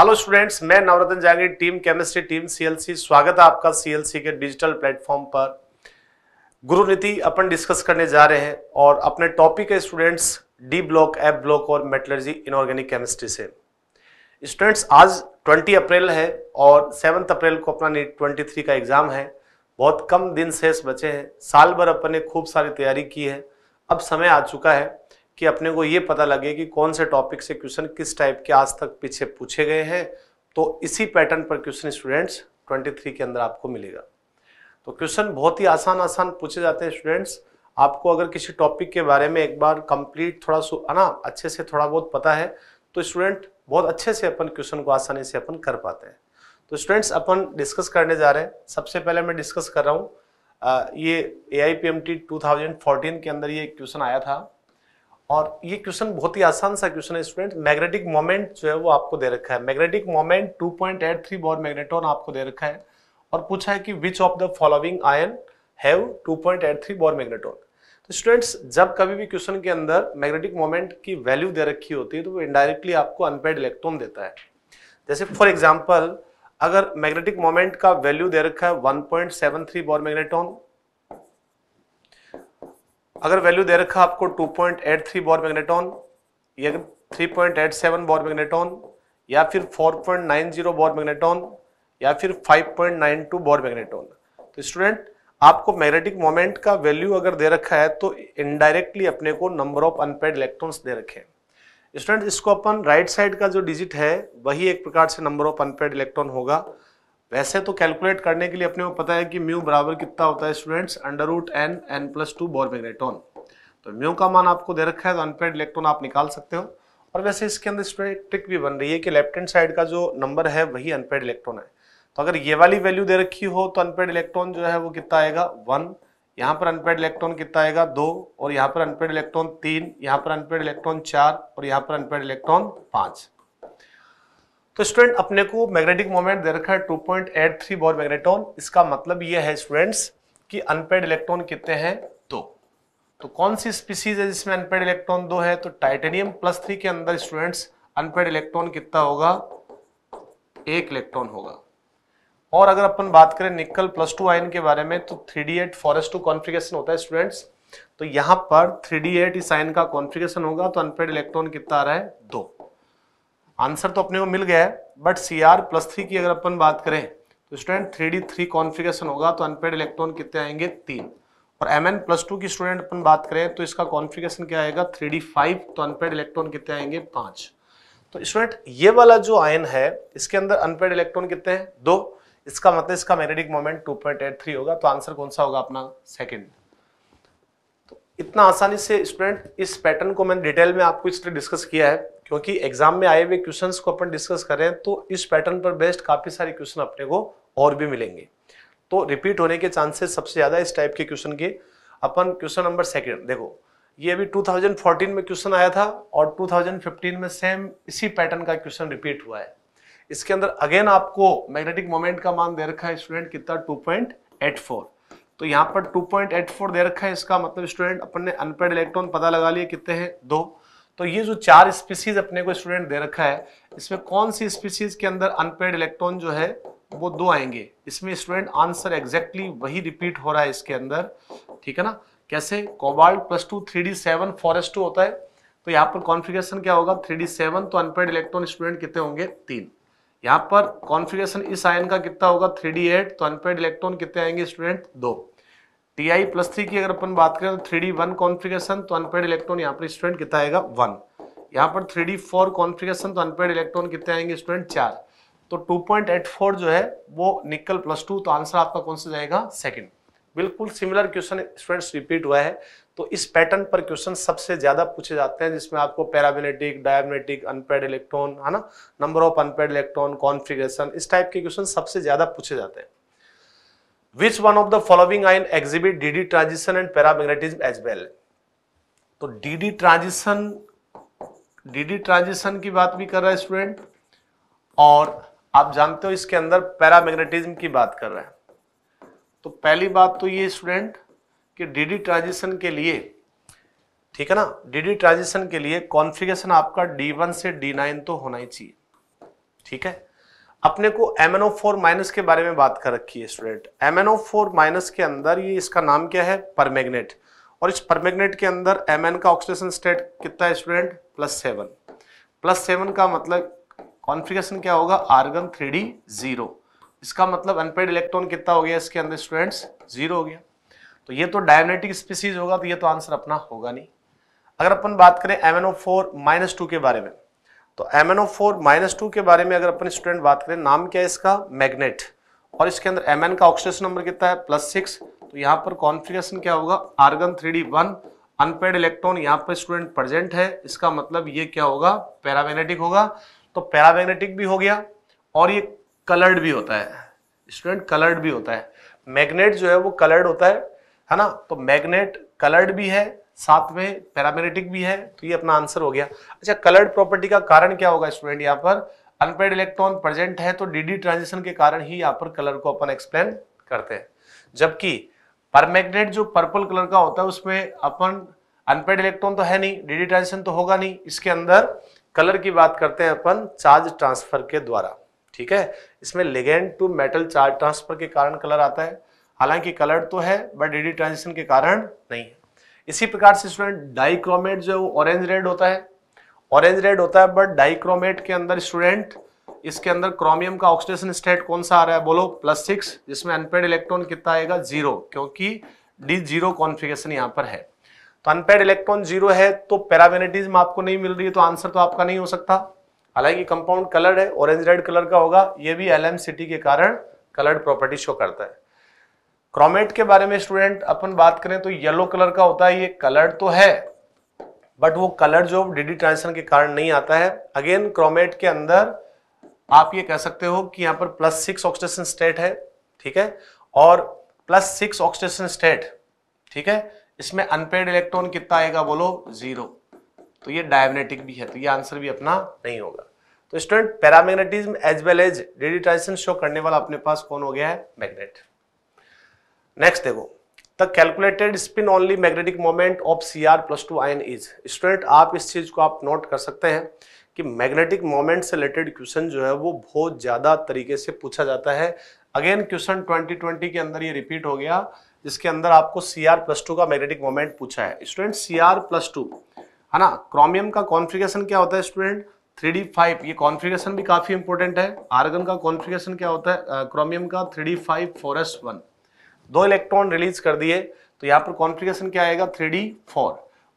hello students मैं Navratan Jagir team chemistry team CLC स्वागत है आपका सीएलसी के डिजिटल प्लेटफॉर्म पर गुरु नीति अपन डिस्कस करने जा रहे हैं और अपने टॉपिक है students D block F block और मेटलर्जी इनऑर्गेनिक केमिस्ट्री से स्टूडेंट्स आज 20 अप्रैल है और सेवन्थ अप्रैल को अपना नीट ट्वेंटी का एग्जाम है बहुत कम दिन शेष बचे हैं साल भर अपन ने खूब सारी तैयारी की है अब समय आ चुका है कि अपने को ये पता लगे कि कौन से टॉपिक से क्वेश्चन किस टाइप के आज तक पीछे पूछे गए हैं तो इसी पैटर्न पर क्वेश्चन स्टूडेंट्स 23 के अंदर आपको मिलेगा तो क्वेश्चन बहुत ही आसान आसान पूछे जाते हैं स्टूडेंट्स आपको अगर किसी टॉपिक के बारे में एक बार कंप्लीट थोड़ा है ना अच्छे से थोड़ा बहुत पता है तो स्टूडेंट बहुत अच्छे से अपन क्वेश्चन को आसानी से अपन कर पाते हैं तो स्टूडेंट्स अपन डिस्कस करने जा रहे हैं सबसे पहले मैं डिस्कस कर रहा हूँ ये A I P M T two thousand fourteen के अंदर ये क्वेश्चन आया था और ये क्वेश्चन बहुत ही आसान सा क्वेश्चन है स्टूडेंट मैग्नेटिक मोमेंट जो है वो आपको दे रखा है magnetic moment 2.83 point eight three Bohr magneton आपको दे रखा है और पूछा है कि which of the following ion have 2.83 point eight three Bohr magneton तो स्टूडेंट्स जब कभी भी क्वेश्चन के अंदर मैग्नेटिक मोमेंट की वैल्यू दे रखी होती है तो वो इनडायरेक्टली आपको अनपेड इलेक्ट्रॉन देता है जैसे फॉर एग्जाम्पल अगर मैग्नेटिक मोमेंट का वैल्यू दे रखा है 1.73 बॉर मैग्नेटोन अगर वैल्यू दे रखा आपको 2.83 point eight three Bohr magneton या three point eight seven Bohr magneton या फिर 4.90 बॉर मैग्नेटॉन या फिर 5.92 बॉर मैग्नेटॉन तो स्टूडेंट आपको मैग्नेटिक मोमेंट का वैल्यू अगर दे रखा है तो इनडायरेक्टली अपने को नंबर ऑफ अनपेड इलेक्ट्रॉन्स दे रखे हैं स्टूडेंट इसको अपन राइट साइड का जो डिजिट है वही एक प्रकार से नंबर ऑफ अनपेड इलेक्ट्रॉन होगा वैसे तो कैलकुलेट करने के लिए अपने को पता है कि म्यू बराबर कितना होता है students under root N N plus two Bohr magneton तो म्यू का मान आपको दे रखा है तो अनपेड इलेक्ट्रॉन आप निकाल सकते हो और वैसे इसके अंदर स्टूडेंट ट्रिक भी बन रही है कि लेफ्ट हैंड साइड का जो नंबर है वही अनपेड इलेक्ट्रॉन है तो अगर ये वाली वैल्यू दे रखी हो तो अनपेड इलेक्ट्रॉन जो है वो कितना आएगा वन यहाँ पर अनपेड इलेक्ट्रॉन कितना आएगा दो और यहाँ पर अनपेड इलेक्ट्रॉन तीन यहाँ पर अनपेड इलेक्ट्रॉन चार और यहाँ पर अनपेड इलेक्ट्रॉन पाँच तो स्टूडेंट अपने को मैग्नेटिक मोमेंट दे रखा है two point eight three Bohr magneton इसका मतलब यह है स्टूडेंट्स कि अनपेड इलेक्ट्रॉन कितने हैं दो तो कौन सी स्पीसीज है जिसमें अनपेड इलेक्ट्रॉन दो है तो टाइटेनियम प्लस थ्री के अंदर स्टूडेंट्स अनपेड इलेक्ट्रॉन कितना होगा एक इलेक्ट्रॉन होगा और अगर अपन बात करें निकल प्लस टू आयन के बारे में तो three D eight four S two configuration होता है स्टूडेंट्स तो यहां पर थ्री डी एट इस आयन का कॉन्फिगेशन होगा तो अनपेड इलेक्ट्रॉन कितना आ रहा है दो आंसर तो अपने को मिल गया है but C R plus three की अगर अपन बात करें तो student three D three configuration होगा तो अनपेड इलेक्ट्रॉन कितने आएंगे तीन और एम एन प्लस टू की स्टूडेंट अपन बात करें तो इसका कॉन्फिगेशन क्या आएगा थ्री डी फाइव तो अनपेड इलेक्ट्रॉन कितने आएंगे पांच तो स्टूडेंट ये वाला जो आयन है इसके अंदर अनपेड इलेक्ट्रॉन कितने हैं दो इसका मतलब इसका मैग्नेटिक मोमेंट थ्री होगा तो आंसर कौन सा होगा अपना सेकेंड तो इतना आसानी से स्टूडेंट इस पैटर्न को मैंने डिटेल में आपको तरह डिस्कस किया है क्योंकि एग्जाम में आए हुए क्वेश्चंस को अपन डिस्कस कर रहे हैं तो इस पैटर्न पर बेस्ड काफ़ी सारे क्वेश्चन अपने को और भी मिलेंगे तो रिपीट होने के चांसेस सबसे ज़्यादा इस टाइप के क्वेश्चन के अपन क्वेश्चन नंबर सेकेंड देखो ये अभी 2014 में क्वेश्चन आया था और 2015 में सेम इसी पैटर्न का क्वेश्चन रिपीट हुआ है इसके अंदर अगेन आपको मैग्नेटिक मोमेंट का मान दे रखा है स्टूडेंट कितना 2.84 तो यहाँ पर 2.84 दे रखा है इसका मतलब स्टूडेंट अपन ने अनपेड इलेक्ट्रॉन पता लगा लिए कितने हैं दो तो ये जो चार स्पीसीज अपने को स्टूडेंट दे रखा है इसमें कौन सी स्पीसीज के अंदर अनपेड इलेक्ट्रॉन जो है वो दो आएंगे इसमें स्टूडेंट आंसर एग्जैक्टली वही रिपीट हो रहा है इसके अंदर ठीक है ना कैसे cobalt plus two three D seven four S two होता है तो यहाँ पर कॉन्फ़िगरेशन क्या होगा थ्री डी सेवन तो अनपेड इलेक्ट्रॉन स्टूडेंट कितने होंगे तीन यहाँ पर कॉन्फ़िगरेशन इस आयन का कितना होगा थ्री डी एट तो अनपेड इलेक्ट्रॉन कितने आएंगे स्टूडेंट दो टी आई प्लस थ्री की अगर अपन बात करें तो थ्री डी वन कॉन्फिगेशन तो अनपेड इलेक्ट्रॉन यहाँ पर स्टूडेंट कितना आएगा वन यहाँ पर थ्री डी फोर कॉन्फिगेशन तो अनपेड इलेक्ट्रॉन कितने आएंगे स्टूडेंट चार तो टू पॉइंट एट फोर जो है वो निकल प्लस टू तो आंसर आपका कौन सा जाएगा सेकेंड बिल्कुल सिमिलर क्वेश्चन स्टूडेंट्स रिपीट हुआ है तो इस पैटर्न पर क्वेश्चन सबसे ज्यादा पूछे जाते हैं जिसमें आपको पैराबिनेटिक डायबेटिक अनपेड इलेक्ट्रॉन है ना number of unpaired electron configuration इस टाइप के क्वेश्चन सबसे ज्यादा पूछे जाते हैं which one of the following ion exhibit dd transition and paramagnetism as well तो dd transition dd ट्रांजिशन की बात भी कर रहा है स्टूडेंट और आप जानते हो इसके अंदर पैरामैग्नेटिज्म की बात कर रहा है तो पहली बात तो ये स्टूडेंट कि डीडी ट्रांजिशन के लिए ठीक है ना डीडी ट्रांजिशन के लिए कॉन्फ़िगरेशन आपका डी वन से डी नाइन तो होना ही चाहिए ठीक है अपने को M N O four minus के बारे में बात कर रखी है student M N O four minus के अंदर ये इसका नाम क्या है परमैग्नेट और इस परमैग्नेट के अंदर एम एन का ऑक्सीडेशन स्टेट कितना है student plus seven plus seven का मतलब कॉन्फ़िगरेशन क्या होगा आर्गन थ्री डी जीरो इसका मतलब अनपेड इलेक्ट्रॉन कितना हो गया इसके अंदर स्टूडेंट्स जीरो हो गया तो ये तो डायनेटिक स्पीसीज होगा तो ये तो आंसर अपना होगा नहीं अगर अपन बात करें M N O four minus two के बारे में तो M N O four minus two के बारे में अगर अपने स्टूडेंट बात करें नाम क्या है इसका मैग्नेट और इसके अंदर एम एन का ऑक्सीडेशन नंबर कितना है प्लस सिक्स तो यहाँ पर कॉन्फ़िगरेशन क्या होगा argon three D one unpaired electron यहाँ पर स्टूडेंट प्रेजेंट है इसका मतलब ये क्या होगा पैरामैग्नेटिक होगा तो पैरामैग्नेटिक भी हो गया और ये कलर्ड भी होता है स्टूडेंट कलर्ड भी होता है मैग्नेट जो है वो कलर्ड होता है है ना तो मैग्नेट कलर्ड भी है साथ में पैरामेग्नेटिक भी है तो ये अपना आंसर हो गया अच्छा कलर्ड प्रॉपर्टी का कारण क्या होगा स्टूडेंट यहाँ पर अनपेड इलेक्ट्रॉन प्रेजेंट है तो डीडी ट्रांजिशन के कारण ही यहाँ पर कलर को अपन एक्सप्लेन करते हैं जबकि परमैग्नेट जो पर्पल कलर का होता है उसमें अपन अनपेड इलेक्ट्रॉन तो है नहीं डीडी ट्रांजिशन तो होगा नहीं इसके अंदर कलर की बात करते हैं अपन चार्ज ट्रांसफर के द्वारा ठीक है इसमें ligand to metal charge transfer के कारण कलर आता है हालांकि कलर तो है बट डीडी ट्रांजिशन के कारण नहीं है इसी प्रकार से स्टूडेंट डाइक्रोमेट जो ऑरेंज रेड होता है ऑरेंज रेड होता है बट डाइक्रोमेट के अंदर स्टूडेंट इसके अंदर क्रोमियम का ऑक्सीडेशन स्टेट कौन सा आ रहा है बोलो प्लस सिक्स जिसमें अनपेड इलेक्ट्रॉन कितना आएगा जीरो क्योंकि डी जीरो कॉन्फिगेशन यहां पर है तो अनपेड इलेक्ट्रॉन जीरो है तो पैरावेनिटीज आपको नहीं मिल रही है तो आंसर तो आपका नहीं हो सकता हालांकि कंपाउंड कलर है ऑरेंज रेड कलर का होगा ये भी एल सिटी के कारण कलर्ड प्रॉपर्टी शो करता है क्रोमेट के बारे में स्टूडेंट अपन बात करें तो येलो कलर का होता है ये कलर तो है बट वो कलर जो डीडी ट्रांजिशन के कारण नहीं आता है अगेन क्रोमेट के अंदर आप ये कह सकते हो कि यहाँ पर प्लस सिक्स ऑक्सीडेशन स्टेट है ठीक है और प्लस सिक्स ऑक्सीडेशन स्टेट ठीक है इसमें अनपेड इलेक्ट्रॉन कितना आएगा बोलो जीरो तो ये डायमनेटिक भी है तो ये आंसर भी अपना नहीं होगा तो student paramagnetism as well as D D transition show करने वाला अपने पास कौन हो गया है मैग्नेट नेक्स्ट देखो the calculated spin only magnetic moment of C R plus two ion is student आप इस चीज़ को आप नोट कर सकते हैं कि मैग्नेटिक मोमेंट से रिलेटेड क्वेश्चन जो है वो बहुत ज़्यादा तरीके से पूछा जाता है अगेन क्वेश्चन 2020 के अंदर ये रिपीट हो गया जिसके अंदर आपको सी आर प्लस टू का मैग्नेटिक मोमेंट पूछा है student C R plus two है ना क्रोमियम का कॉन्फ़िगरेशन क्या होता है स्टूडेंट थ्री डी फाइव ये कॉन्फ़िगरेशन भी काफ़ी इंपॉर्टेंट है आर्गन का कॉन्फ़िगरेशन क्या होता है क्रोमियम का three D five four S one दो इलेक्ट्रॉन रिलीज कर दिए तो यहाँ पर कॉन्फ़िगरेशन क्या आएगा थ्री डी फोर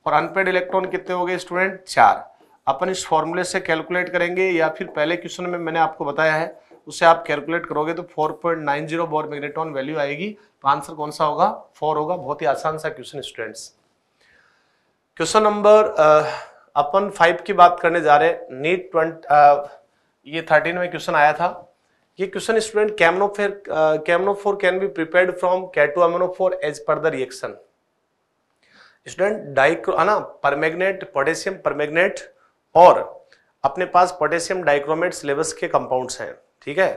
और अनपेड इलेक्ट्रॉन कितने हो गए स्टूडेंट चार अपन इस फॉर्मूले से कैलकुलेट करेंगे या फिर पहले क्वेश्चन में मैंने आपको बताया है उसे आप कैलकुलेट करोगे तो 4.90 point nine zero Bohr magnetron value आएगी तो आंसर कौन सा होगा फोर होगा बहुत ही आसान सा क्वेश्चन स्टूडेंट्स क्वेश्चन नंबर अपन फाइव की बात करने जा रहे नीट ट्वेंट ये थर्टीन में क्वेश्चन आया था ये क्वेश्चन स्टूडेंट कैमनोफेर कैमनोफोर कैन बी प्रिपेयर्ड फ्रॉम कैटो एमोनोफोर as per the reaction student डाइक्रो है ना परमैग्नेट पोटेशियम परमैग्नेट और अपने पास पोटेशियम डाइक्रोमेट सिलेबस के कंपाउंड्स हैं ठीक है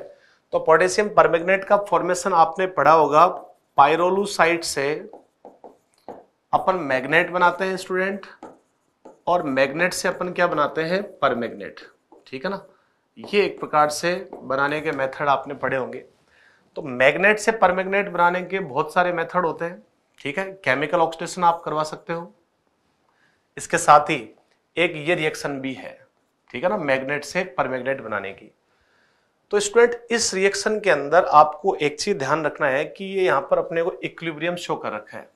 तो पोटेशियम परमैग्नेट का फॉर्मेशन आपने पढ़ा होगा पायरोलूसाइट से अपन मैग्नेट बनाते हैं स्टूडेंट और मैग्नेट से अपन क्या बनाते हैं परमैग्नेट ठीक है ना ये एक प्रकार से बनाने के मेथड आपने पढ़े होंगे तो मैग्नेट से परमैग्नेट बनाने के बहुत सारे मेथड होते हैं ठीक है केमिकल ऑक्सीडेशन आप करवा सकते हो इसके साथ ही एक ये रिएक्शन भी है ठीक है ना मैग्नेट से परमैग्नेट बनाने की तो स्टूडेंट इस रिएक्शन के अंदर आपको एक चीज ध्यान रखना है कि ये यहाँ पर अपने को इक्विब्रियम शो कर रखा है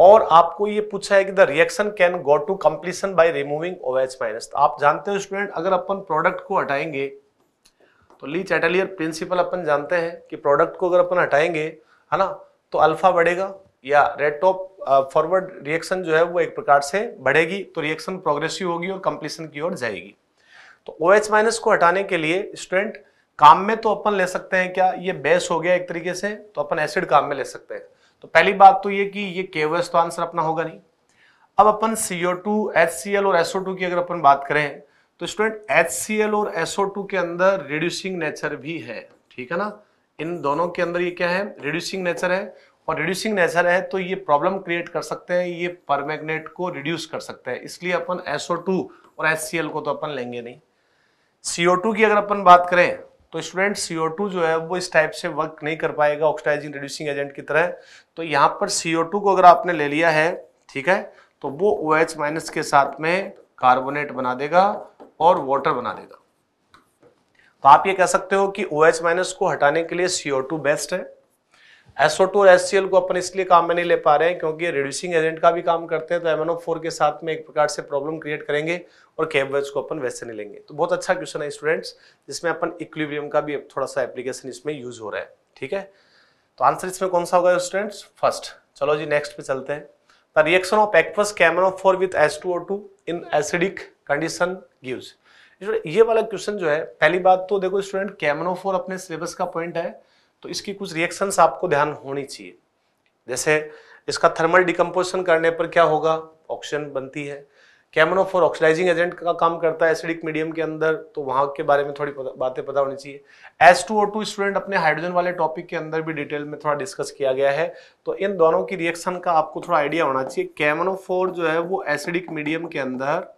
और आपको ये पूछा है कि the reaction can go to completion by removing O H minus आप जानते हो स्टूडेंट अगर अपन प्रोडक्ट को हटाएंगे तो लीच चैटलियर प्रिंसिपल अपन जानते हैं कि प्रोडक्ट को अगर अपन हटाएंगे है ना तो अल्फा बढ़ेगा या रेड टॉप फॉरवर्ड रिएक्शन जो है वो एक प्रकार से बढ़ेगी तो रिएक्शन प्रोग्रेसिव होगी और कंप्लीसन की ओर जाएगी तो ओ एच माइनस को हटाने के लिए स्टूडेंट काम में तो अपन ले सकते हैं क्या ये बेस हो गया एक तरीके से तो अपन एसिड काम में ले सकते हैं तो पहली बात तो ये कि ये के तो आंसर अपना होगा नहीं अब अपन CO two H C L और एसओ टू की अगर अपन बात करें तो स्टूडेंट एच सी एल और एसओ के अंदर रिड्यूसिंग नेचर भी है ठीक है ना इन दोनों के अंदर ये क्या है रिड्यूसिंग नेचर है और रिड्यूसिंग नेचर है तो ये प्रॉब्लम क्रिएट कर सकते हैं ये परमैग्नेट को रिड्यूस कर सकते हैं इसलिए अपन एसओ टू और एच सी एल को तो अपन लेंगे नहीं सीओ टू की अगर अपन बात करें तो स्टूडेंट CO2 जो है वो इस टाइप से वर्क नहीं कर पाएगा ऑक्सीडाइजिंग रिड्यूसिंग एजेंट की तरह तो यहाँ पर CO2 को अगर आपने ले लिया है ठीक है तो वो ओ OH माइनस के साथ में कार्बोनेट बना देगा और वाटर बना देगा तो आप ये कह सकते हो कि ओ OH माइनस को हटाने के लिए CO2 बेस्ट है SO2 और HCl को अपन इसलिए काम में नहीं ले पा रहे हैं क्योंकि रिड्यूसिंग एजेंट का भी काम करते हैं तो MnO4 के साथ में एक प्रकार से प्रॉब्लम क्रिएट करेंगे और केबवेज को अपन वैसे नहीं लेंगे तो बहुत अच्छा क्वेश्चन है स्टूडेंट्स जिसमें अपन इक्विलिब्रियम का भी थोड़ा सा एप्लीकेशन इसमें यूज हो रहा है ठीक है तो आंसर इसमें कौन सा होगा स्टूडेंट्स फर्स्ट चलो जी नेक्स्ट पे चलते हैं the reaction of aqueous four with S two O two in acidic condition gives ये वाला क्वेश्चन जो है पहली बात तो देखो स्टूडेंट कैमरोफोर अपने सिलेबस का पॉइंट है तो इसकी कुछ रिएक्शंस आपको ध्यान होनी चाहिए जैसे इसका थर्मल डिकम्पोजिशन करने पर क्या होगा ऑक्सीजन बनती है फॉर ऑक्सीडाइजिंग एजेंट का काम करता है एसिडिक मीडियम के अंदर तो वहाँ के बारे में थोड़ी पता, बातें पता होनी चाहिए S two O two student अपने हाइड्रोजन वाले टॉपिक के अंदर भी डिटेल में थोड़ा डिस्कस किया गया है तो इन दोनों की रिएक्शन का आपको थोड़ा आइडिया होना चाहिए फोर जो है वो एसिडिक मीडियम के अंदर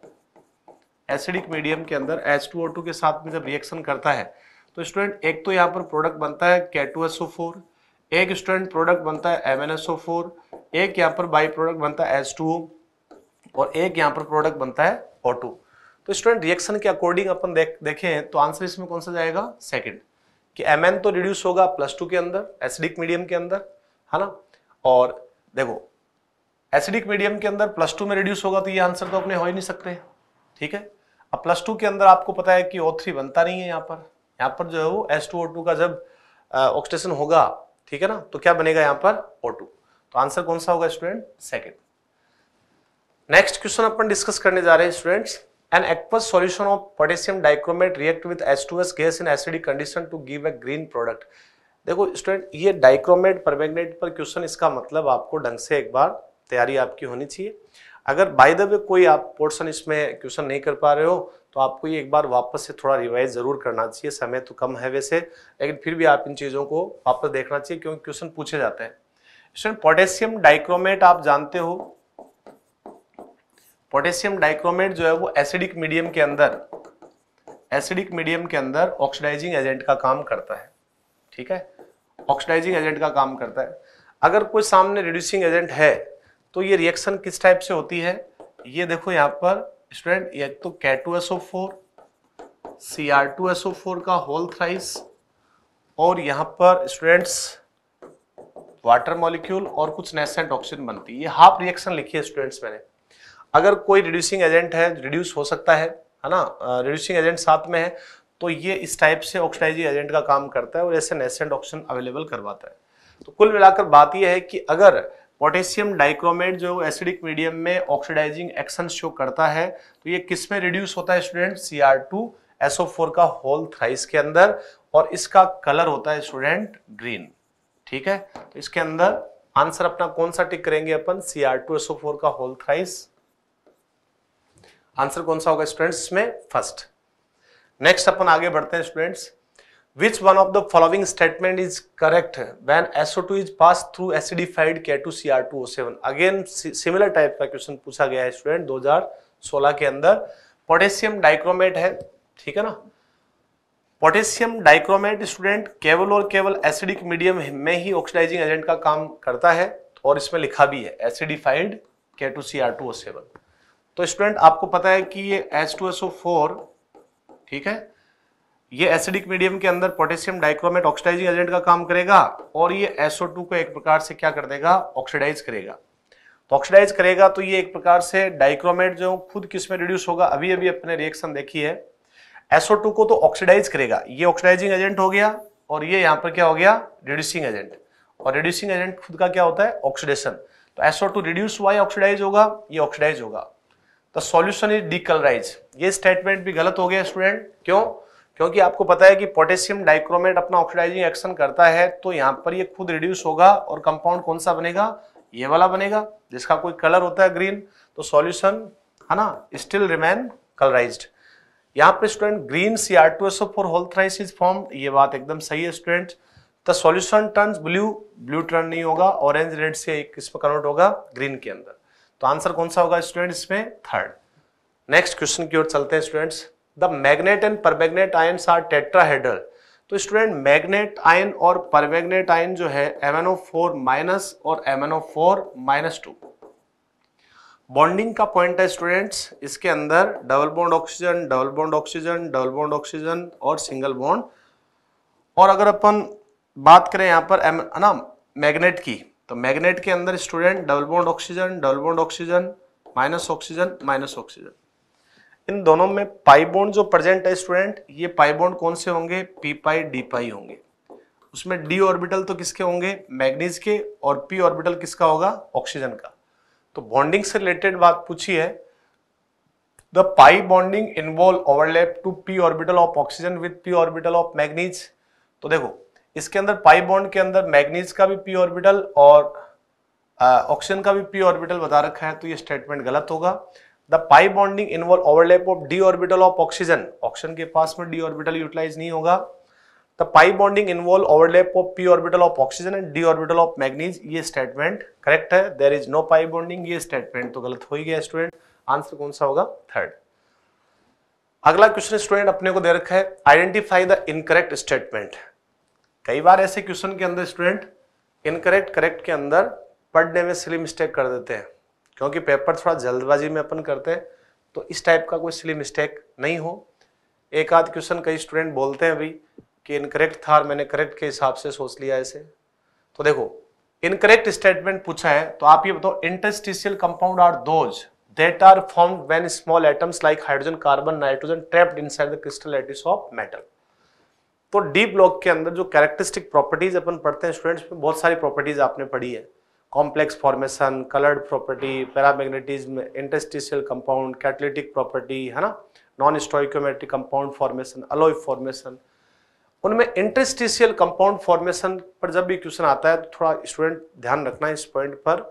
एसिडिक मीडियम के अंदर एस टू ओ टू के साथ में जब रिएक्शन करता है तो स्टूडेंट एक तो यहाँ पर प्रोडक्ट बनता है फोर एक स्टूडेंट प्रोडक्ट बनता है M N S O four एक यहाँ पर बाई प्रोडक्ट बनता है एस टू ओ और एक यहाँ पर प्रोडक्ट बनता है O2 तो स्टूडेंट रिएक्शन के अकॉर्डिंग अपन देख देखें तो आंसर इसमें कौन सा जाएगा सेकेंड कि Mn तो रिड्यूस होगा प्लस टू के अंदर एसिडिक मीडियम के अंदर है ना और देखो एसिडिक मीडियम के अंदर प्लस टू में रिड्यूस होगा तो ये आंसर तो अपने हो ही नहीं सकते ठीक है अब प्लस टू के अंदर आपको पता है कि ओ थ्री बनता नहीं है यहाँ पर यहाँ पर जो है वो एस टू ओ टू का जब ऑक्सीडेशन होगा ठीक है ना तो क्या बनेगा यहाँ पर ओ टू तो आंसर कौन सा होगा स्टूडेंट सेकेंड नेक्स्ट क्वेश्चन अपन डिस्कस करने जा रहे हैं students an aqueous solution of potassium dichromate react with S two S gas in acidic condition to give a green product देखो स्टूडेंट ये डाइक्रोमेट परमैग्नेट पर क्वेश्चन इसका मतलब आपको ढंग से एक बार तैयारी आपकी होनी चाहिए अगर बाय द वे कोई आप पोर्शन इसमें क्वेश्चन नहीं कर पा रहे हो तो आपको ये एक बार वापस से थोड़ा रिवाइज ज़रूर करना चाहिए समय तो कम है वैसे लेकिन फिर भी आप इन चीज़ों को वापस देखना चाहिए क्योंकि क्वेश्चन पूछे जाते हैं स्टूडेंट पोटेशियम डाइक्रोमेट आप जानते हो पोटेशियम डाइक्रोमेट जो है वो एसिडिक मीडियम के अंदर एसिडिक मीडियम के अंदर ऑक्सीडाइजिंग एजेंट का काम करता है ठीक है ऑक्सीडाइजिंग एजेंट का काम करता है अगर कोई सामने रिड्यूसिंग एजेंट है तो ये रिएक्शन किस टाइप से होती है ये देखो यहाँ पर स्टूडेंट एक तो K2SO4 Cr2SO4 का होल थ्राइस और यहाँ पर स्टूडेंट्स वाटर मॉलिक्यूल और कुछ नेसेंट ऑक्सीजन बनती है ये हाफ रिएक्शन लिखी है स्टूडेंट्स मैंने अगर कोई रिड्यूसिंग एजेंट है रिड्यूस हो सकता है है ना रिड्यूसिंग एजेंट साथ में है तो ये इस टाइप से ऑक्सीडाइजिंग एजेंट का काम करता है और ऐसे नेसेंट ऑक्सीजन अवेलेबल करवाता है तो कुल मिलाकर बात यह है कि अगर पोटेशियम डाइक्रोमेट जो एसिडिक मीडियम में ऑक्सीडाइजिंग एक्शन शो करता है तो ये किस में रिड्यूस होता है student C R two SO four का होल थ्राइस के अंदर और इसका कलर होता है स्टूडेंट ग्रीन ठीक है तो इसके अंदर आंसर अपना कौन सा टिक करेंगे अपन C R two SO four का होल थ्राइस आंसर कौन सा होगा स्टूडेंट्स में फर्स्ट नेक्स्ट अपन आगे बढ़ते हैं students which one of the following statement is correct when SO two is pass through acidified K two C R two O seven again similar type का question पूछा गया है स्टूडेंट 2016 के अंदर पोटेशियम डाइक्रोमेट है ठीक है ना पोटेशियम डाइक्रोमेट स्टूडेंट केवल और केवल एसिडिक मीडियम में ही ऑक्सीडाइजिंग एजेंट का काम करता है और इसमें लिखा भी है acidified K two C R two O seven तो स्टूडेंट आपको पता है कि ये एस टू एसओ फोर ठीक है ये एसिडिक मीडियम के अंदर पोटेशियम डाइक्रोमेट ऑक्सीडाइजिंग एजेंट का काम करेगा और ये SO2 को एक प्रकार से क्या कर देगा ऑक्सीडाइज करेगा तो ऑक्सीडाइज करेगा तो ये एक प्रकार से डाइक्रोमेट जो खुद किसमें रिड्यूस होगा अभी अभी अपने रिएक्शन देखी है टू को तो ऑक्सीडाइज करेगा ये ऑक्सीडाइजिंग एजेंट हो गया और ये यहां पर क्या हो गया रिड्यूसिंग एजेंट और रिड्यूसिंग एजेंट खुद का क्या होता है ऑक्सीडेशन तो टू रिड्यूस हुआ ऑक्सीडाइज होगा ये ऑक्सीडाइज होगा द सॉल्यूशन इज डीकलराइज ये स्टेटमेंट भी गलत हो गया स्टूडेंट क्यों क्योंकि आपको पता है कि पोटेशियम डाइक्रोमेट अपना ऑक्सीडाइजिंग एक्शन करता है तो यहाँ पर ये खुद रिड्यूस होगा और कंपाउंड कौन सा बनेगा ये वाला बनेगा जिसका कोई कलर होता है ग्रीन तो सॉल्यूशन है ना स्टिल रिमेन कलराइज यहाँ पे student green C R two S O four whole thrice is form ये बात एकदम सही है student the solution turn blue blue turn नहीं होगा ऑरेंज रेड से एक किस पर कन्वर्ट होगा ग्रीन के अंदर तो आंसर कौन सा होगा स्टूडेंट इसमें थर्ड नेक्स्ट क्वेश्चन की ओर चलते हैं students the manganate and permanganate ion are tetrahedral तो स्टूडेंट मैग्नेट आयन और परमैग्नेट आयन जो है एमएनओ फोर माइनस और MnO four minus two bonding का पॉइंट है स्टूडेंट्स इसके अंदर double bond oxygen double bond oxygen double bond oxygen और सिंगल बॉन्ड और अगर अपन बात करें यहां पर एम ना मैग्नेट की तो मैग्नेट के अंदर student double bond oxygen double bond oxygen minus oxygen minus oxygen इन दोनों में पाई बॉन्ड जो प्रेजेंट है स्टूडेंट ये पाई बॉन्ड कौन से होंगे पी पाई डी पाई होंगे उसमें डी ऑर्बिटल तो किसके होंगे मैग्नीज के और पी ऑर्बिटल किसका होगा ऑक्सीजन का तो बॉन्डिंग से रिलेटेड बात पूछी है the pi bonding involve overlap two P orbital of oxygen with P orbital of manganese तो देखो इसके अंदर पाई बॉन्ड के अंदर मैग्नीज का भी पी ऑर्बिटल और ऑक्सीजन का भी पी ऑर्बिटल बता रखा है तो ये स्टेटमेंट गलत होगा the pi bonding involve overlap of D orbital of oxygen oxygen के पास में डी ऑर्बिटल यूटिलाइज नहीं होगा the pi bonding involve overlap of P orbital of oxygen and D orbital of manganese ये स्टेटमेंट करेक्ट है there is no pi bonding ये statement तो गलत हो ही गया स्टूडेंट आंसर कौन सा होगा थर्ड अगला क्वेश्चन स्टूडेंट अपने को दे रखा है आइडेंटिफाई द इनकरेक्ट स्टेटमेंट कई बार ऐसे क्वेश्चन के अंदर स्टूडेंट इनकरेक्ट करेक्ट के अंदर पढ़ने में सिली मिस्टेक कर देते हैं क्योंकि पेपर थोड़ा जल्दबाजी में अपन करते हैं तो इस टाइप का कोई सिली मिस्टेक नहीं हो एक आध क्वेश्चन कई स्टूडेंट बोलते हैं अभी कि इनकरेक्ट था और मैंने करेक्ट के हिसाब से सोच लिया ऐसे तो देखो इनकरेक्ट स्टेटमेंट पूछा है तो आप ये बताओ interstitial compound are those that are form when small atoms like hydrogen carbon nitrogen trapped in the crystal lattice of metal तो डी ब्लॉक के अंदर जो कैरेक्टरिस्टिक प्रॉपर्टीज अपन पढ़ते हैं स्टूडेंट्स में बहुत सारी प्रॉपर्टीज आपने पढ़ी है complex formation coloured property paramagnetism interstitial compound catalytic property है ना non stoichiometric compound formation alloy formation उनमें इंटेस्टिशियल कंपाउंड फॉर्मेशन पर जब भी क्वेश्चन आता है तो थोड़ा स्टूडेंट ध्यान रखना इस पॉइंट पर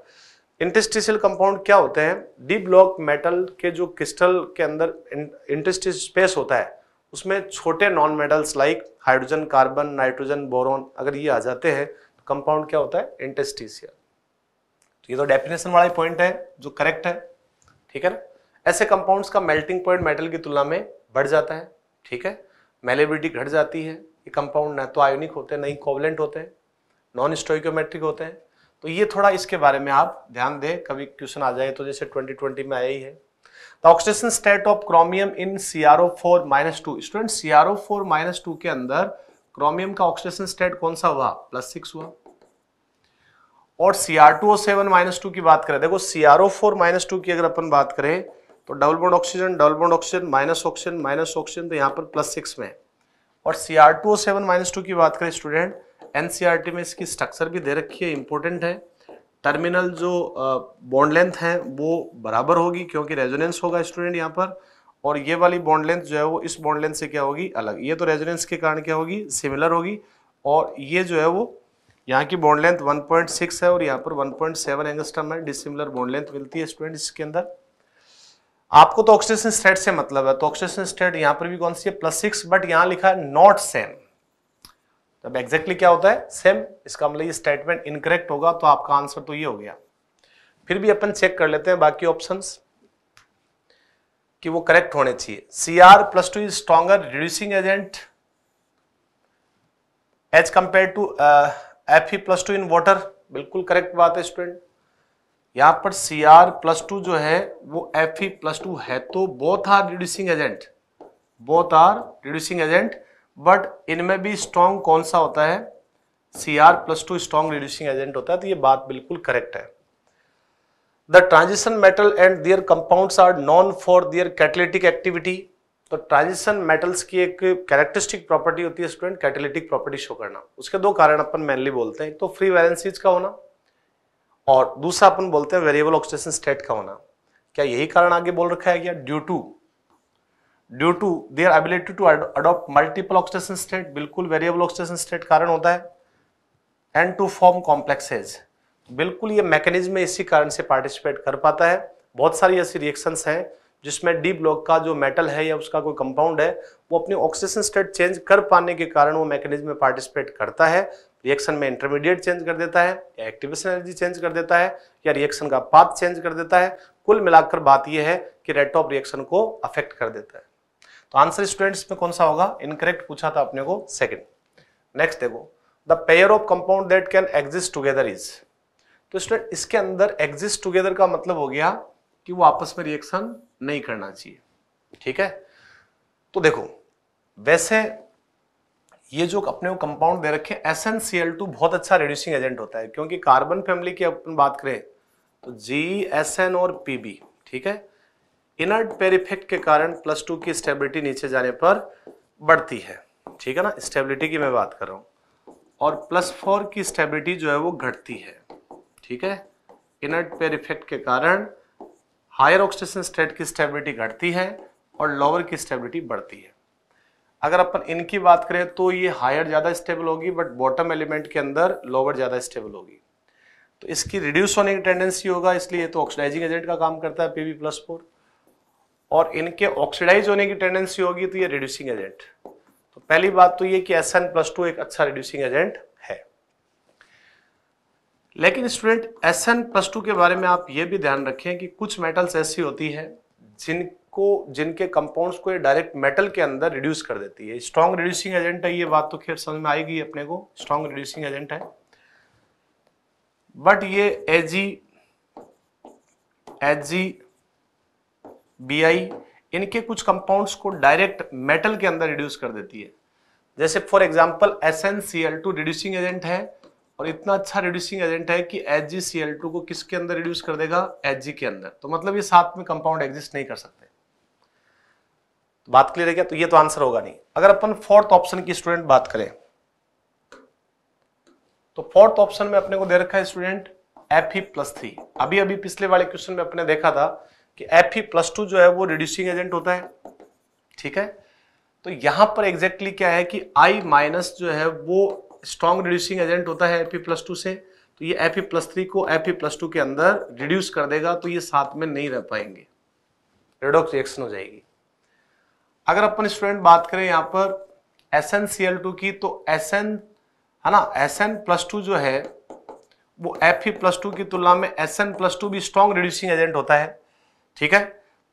इंटेस्टिशियल कंपाउंड क्या होते हैं डी ब्लॉक मेटल के जो क्रिस्टल के अंदर इंटरस्टिस स्पेस होता है उसमें छोटे non metals like hydrogen carbon nitrogen boron अगर ये आ जाते हैं तो कंपाउंड क्या होता है इंटेस्टिशियल तो ये तो डेफिनेशन वाला पॉइंट है जो करेक्ट है ठीक है ना ऐसे कंपाउंड्स का मेल्टिंग पॉइंट मेटल की तुलना में बढ़ जाता है ठीक है मेलेबिलिटी घट जाती है ये कंपाउंड ना तो आयोनिक होते हैं ना ही कोवलेंट होते हैं नॉन स्टोइकोमेट्रिक होते हैं तो ये थोड़ा इसके बारे में आप ध्यान दें कभी क्वेश्चन आ जाए तो जैसे 2020 में आया ही है the oxidation state of chromium in C R O four minus two student C R O four minus two के अंदर क्रोमियम का ऑक्सीडेशन स्टेट कौन सा हुआ प्लस सिक्स हुआ और C R two O seven minus two की बात करें देखो C R O four minus two की अगर अपन बात करें तो double bond oxygen double bond oxygen minus oxygen minus oxygen तो यहाँ पर प्लस सिक्स में और C R two O seven minus two की बात करें स्टूडेंट एन में इसकी स्ट्रक्चर भी दे रखी है इंपॉर्टेंट है टर्मिनल जो बॉन्ड लेंथ है वो बराबर होगी क्योंकि रेजोनेंस होगा स्टूडेंट यहाँ पर और ये वाली बॉन्ड लेंथ जो है वो इस बॉन्ड लेंथ से क्या होगी अलग ये तो रेजोनेंस के कारण क्या होगी सिमिलर होगी और ये जो है वो यहाँ की बॉन्ड लेंथ 1.6 है और यहाँ पर 1.7 एंगस्टम है डिसिमिलर बॉन्ड लेंथ मिलती है स्टूडेंट इसके अंदर आपको तो ऑक्सीडेशन स्टेट से मतलब है तो ऑक्सीजन स्टेट यहाँ पर भी कौन सी है प्लस सिक्स बट यहाँ लिखा है नॉट सेम तो एग्जैक्टली क्या होता है सेम इसका मतलब ये स्टेटमेंट इनकरेक्ट होगा तो आपका आंसर तो ये हो गया फिर भी अपन चेक कर लेते हैं बाकी ऑप्शन कि वो करेक्ट होने चाहिए C R plus two is stronger reducing agent as compare to F E plus two in water बिल्कुल करेक्ट बात है स्टूडेंट यहां पर सी आर प्लस टू जो है वो एफ ई प्लस टू है तो both are reducing agent both are reducing agent but इनमें भी स्ट्रॉन्ग कौन सा होता है C R plus two strong reducing agent होता है तो ये बात बिल्कुल करेक्ट है the transition metal and their compound are known for their catalytic activity तो ट्रांजिशन मेटल्स की एक कैरेक्टरिस्टिक प्रॉपर्टी होती है स्टूडेंट कैटलिटिक प्रॉपर्टी शो करना उसके दो कारण अपन मेनली बोलते हैं तो फ्री वैलेंसीज का होना और दूसरा अपन बोलते हैं वेरिएबल ऑक्सीडेशन स्टेट का होना क्या यही कारण आगे बोल रखा है क्या due to due to their ability to adopt multiple oxidation state बिल्कुल वेरिएबल ऑक्सीडेशन स्टेट कारण होता है एंड टू फॉर्म कॉम्प्लेक्सेज बिल्कुल ये मैकेनिज्म इसी कारण से पार्टिसिपेट कर पाता है बहुत सारी ऐसी रिएक्शंस हैं जिसमें डी ब्लॉक का जो मेटल है या उसका कोई कंपाउंड है वो अपनी ऑक्सीजन स्टेट चेंज कर पाने के कारण वो मैकेनिज्म में पार्टिसिपेट करता है रिएक्शन में इंटरमीडिएट चेंज कर देता है या एक्टिवेशन एनर्जी चेंज कर देता है या रिएक्शन का पाथ चेंज कर देता है कुल मिलाकर बात यह है कि रेट ऑफ रिएक्शन को अफेक्ट कर देता है तो आंसर स्टूडेंट्स में कौन सा होगा इनकरेक्ट पूछा था अपने को सेकेंड नेक्स्ट देखो the pair of compound that can exist together is तो स्टूडेंट इसके अंदर एग्जिस्ट टुगेदर का मतलब हो गया कि वो आपस में रिएक्शन नहीं करना चाहिए ठीक है तो देखो वैसे ये जो अपने को कंपाउंड दे रखे एस बहुत अच्छा रिड्यूसिंग एजेंट होता है क्योंकि कार्बन फैमिली की अपन बात करें तो जी एस एन और पीबी ठीक है इनर्ट पेर इफेक्ट के कारण प्लस टू की स्टेबिलिटी नीचे जाने पर बढ़ती है ठीक है ना स्टेबिलिटी की मैं बात कर रहा हूँ और प्लस फोर की स्टेबिलिटी जो है वो घटती है ठीक है इनर्ट पेर इफेक्ट के कारण हायर ऑक्सीजन स्टेट की स्टेबिलिटी घटती है और लोअर की स्टेबिलिटी बढ़ती है अगर अपन इनकी बात करें तो ये हायर ज़्यादा स्टेबल होगी बट बॉटम एलिमेंट के अंदर लोअर ज़्यादा स्टेबल होगी तो इसकी रिड्यूस होने की टेंडेंसी होगा इसलिए तो ऑक्सीडाइजिंग एजेंट का काम करता है पी प्लस फोर और इनके ऑक्सीडाइज होने की टेंडेंसी होगी तो ये रिड्यूसिंग एजेंट तो पहली बात तो ये कि एस एन प्लस टू एक अच्छा रिड्यूसिंग एजेंट है लेकिन student S N plus two के बारे में आप ये भी ध्यान रखें कि कुछ मेटल्स ऐसी होती है जिनको जिनके कंपाउंड्स को डायरेक्ट मेटल के अंदर रिड्यूस कर देती है स्ट्रॉन्ग रिड्यूसिंग एजेंट है ये बात तो खैर समझ में आएगी अपने को स्ट्रॉन्ग रिड्यूसिंग एजेंट है बट ये एजी एजी Bi इनके कुछ कंपाउंड्स को डायरेक्ट मेटल के अंदर रिड्यूस कर देती है जैसे for example S N C L two reducing agent है और इतना अच्छा रिड्यूसिंग एजेंट है कि HgCl2 को किसके अंदर रिड्यूस कर देगा Hg के अंदर तो मतलब ये साथ में कंपाउंड एग्जिस्ट नहीं कर सकते तो बात क्लियर है क्या तो ये तो आंसर होगा नहीं अगर अपन फोर्थ ऑप्शन की स्टूडेंट बात करें तो फोर्थ ऑप्शन में अपने को दे रखा है स्टूडेंट एफ प्लस अभी अभी पिछले वाले क्वेश्चन में अपने देखा था कि एफ प्लस टू जो है वो रिड्यूसिंग एजेंट होता है ठीक है तो यहां पर एग्जैक्टली exactly क्या है कि आई माइनस जो है वो स्ट्रॉन्ग रिड्यूसिंग एजेंट होता है एफ प्लस टू से तो ये एफ प्लस थ्री को एफ प्लस टू के अंदर रिड्यूस कर देगा तो ये साथ में नहीं रह पाएंगे रेडोक्स रिएक्शन हो जाएगी अगर अपन स्टूडेंट बात करें यहां पर S N C L two की तो एस एन है ना एस एन प्लस टू जो है वो एफ प्लस टू की तुलना में एस एन प्लस टू भी स्ट्रॉन्ग रिड्यूसिंग एजेंट होता है ठीक है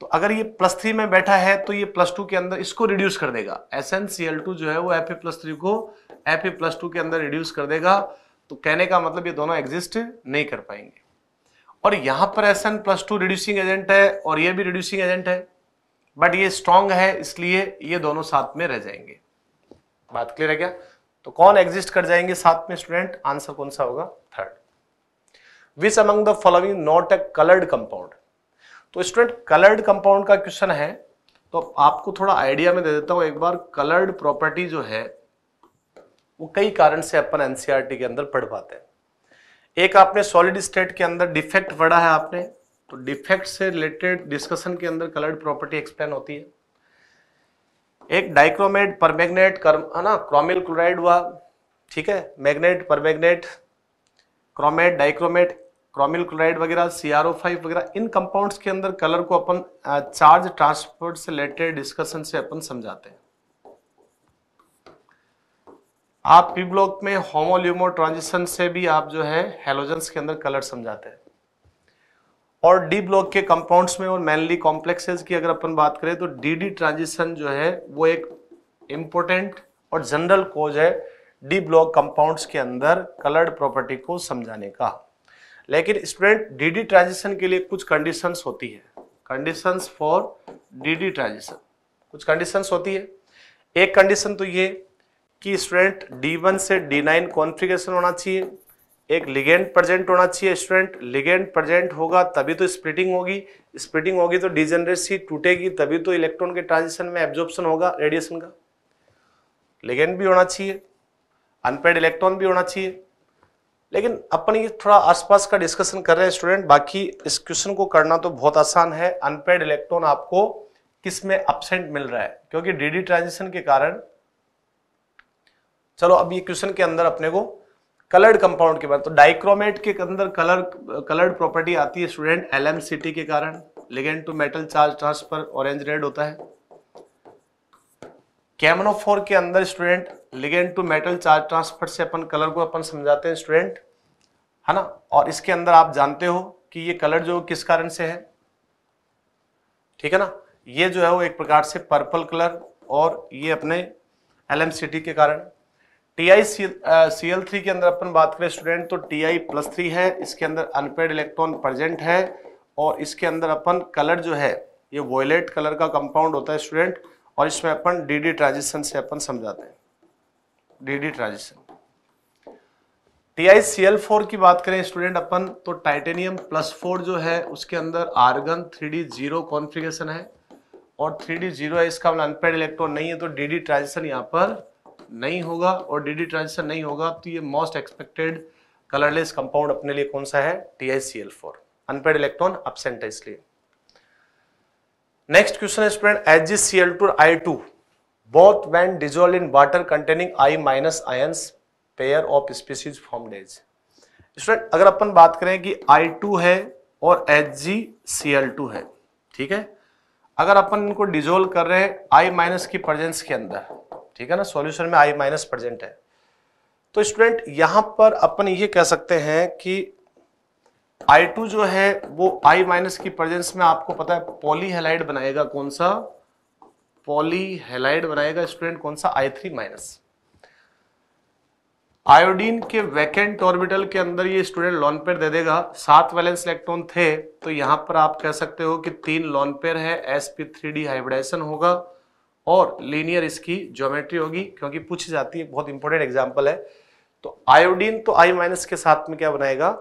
तो अगर ये प्लस थ्री में बैठा है तो ये प्लस टू के अंदर इसको रिड्यूस कर देगा S N C L two जो है वो एफ ए प्लस थ्री को एफ ए प्लस टू के अंदर रिड्यूस कर देगा तो कहने का मतलब ये दोनों एग्जिस्ट नहीं कर पाएंगे और यहां पर S N plus two reducing agent है और ये भी रिड्यूसिंग एजेंट है बट ये स्ट्रांग है इसलिए ये दोनों साथ में रह जाएंगे बात क्लियर है क्या तो कौन एग्जिस्ट कर जाएंगे साथ में स्टूडेंट आंसर कौन सा होगा third which among the following not a coloured compound तो स्टूडेंट कलर्ड कंपाउंड का क्वेश्चन है तो आपको थोड़ा आइडिया में दे देता हूं एक बार कलर्ड प्रॉपर्टी जो है वो कई कारण से अपन एनसीईआरटी e के अंदर पढ़ पाते हैं एक आपने सॉलिड स्टेट के अंदर डिफेक्ट पढ़ा है आपने तो डिफेक्ट से रिलेटेड डिस्कशन के अंदर कलर्ड प्रॉपर्टी एक्सप्लेन होती है एक डाइक्रोमेट परमैग्नेट है ना क्रोमिल क्लोराइड हुआ ठीक है manganate permanganate chromate dichromate bromyl chloride वगैरह सी आर ओ फाइव वगैरह इन कंपाउंड्स के अंदर कलर को अपन चार्ज ट्रांसपोर्ट से रिलेटेड डिस्कशन से अपन समझाते हैं आप पी ब्लॉक में होमोल्यूमो ट्रांजिशन से भी आप जो है हेलोजन के अंदर कलर समझाते हैं और डी ब्लॉक के कंपाउंड्स में और मेनली कॉम्प्लेक्सेस की अगर अपन बात करें तो डी डी ट्रांजिशन जो है वो एक इम्पोर्टेंट और जनरल कोज है डी ब्लॉक कंपाउंड्स के अंदर कलर्ड प्रॉपर्टी को समझाने का लेकिन स्टूडेंट डीडी ट्रांजिशन के लिए कुछ कंडीशंस होती है कंडीशंस फॉर डीडी ट्रांजिशन कुछ कंडीशंस होती है एक कंडीशन तो ये कि स्टूडेंट D1 से D9 नाइन होना चाहिए एक लिगेंड प्रेजेंट होना चाहिए स्टूडेंट लिगेंड प्रेजेंट होगा तभी तो स्प्लिटिंग होगी स्प्लिटिंग होगी तो डिजेनरेसी टूटेगी तभी तो इलेक्ट्रॉन के ट्रांजिशन में एब्जॉर्प्शन होगा रेडिएशन का लिगेंड भी होना चाहिए अनपेड इलेक्ट्रॉन भी होना चाहिए लेकिन अपन ये थोड़ा आसपास का डिस्कशन कर रहे हैं स्टूडेंट बाकी इस क्वेश्चन को करना तो बहुत आसान है अनपेड इलेक्ट्रॉन आपको किस में अपसेंट मिल रहा है क्योंकि डीडी ट्रांजिशन के कारण चलो अब ये क्वेश्चन के अंदर अपने को कलर्ड कंपाउंड के बारे तो डाइक्रोमेट के अंदर कलर कलर्ड प्रॉपर्टी आती है स्टूडेंट एलएमसीटी के कारण ligand to metal charge transfer orange red होता है फोर के अंदर student ligand to metal charge transfer से अपन कलर को अपन समझाते हैं स्टूडेंट है ना और इसके अंदर आप जानते हो कि ये कलर जो किस कारण से है ठीक है ना ये जो है वो एक प्रकार से पर्पल कलर और ये अपने एल के कारण T I C L three के अंदर अपन बात करें स्टूडेंट तो टी आई प्लस थ्री है इसके अंदर अनपेड इलेक्ट्रॉन प्रेजेंट है और इसके अंदर अपन कलर जो है ये वॉयलेट कलर का कंपाउंड होता है स्टूडेंट और इसमें अपन डीडी ट्रांजिशन से अपन समझाते हैं डीडी ट्रांजिशन फोर की बात करें स्टूडेंट अपन तो टाइटेनियम प्लस फोर जो है उसके अंदर argon three D zero configuration है और थ्री डी जीरो है इसका अनपेड इलेक्ट्रॉन नहीं है तो डीडी ट्रांजिशन यहाँ पर नहीं होगा और डीडी ट्रांजिशन नहीं होगा तो ये मोस्ट एक्सपेक्टेड कलरलेस कंपाउंड अपने लिए कौन सा है T I C L four unpaired electron absent है इसलिए नेक्स्ट क्वेश्चन है student H G C L two I two both when dissolve in water containing I minus ions pair of species form डेज student अगर अपन बात करें कि I two है और H G C L two है ठीक है अगर अपन इनको डिजोल्व कर रहे हैं आई माइनस की प्रजेंस के अंदर ठीक है ना सॉल्यूशन में आई माइनस प्रजेंट है तो स्टूडेंट यहां पर अपन ये कह सकते हैं कि I2 जो है वो I- माइनस की प्रेजेंस में आपको पता है पॉलीहेलाइड बनाएगा कौन सा पॉलीहेलाइड बनाएगा स्टूडेंट कौन सा I3 माइनस आयोडीन के वैकेंट ऑर्बिटल के अंदर ये स्टूडेंट लॉन पेयर दे देगा सात वैलेंस इलेक्ट्रॉन थे तो यहां पर आप कह सकते हो कि तीन लॉन पेयर है S P three D hybridisation होगा और लीनियर इसकी ज्योमेट्री होगी क्योंकि पूछी जाती है बहुत इंपॉर्टेंट एग्जाम्पल है तो आयोडीन तो आई माइनस के साथ में क्या बनाएगा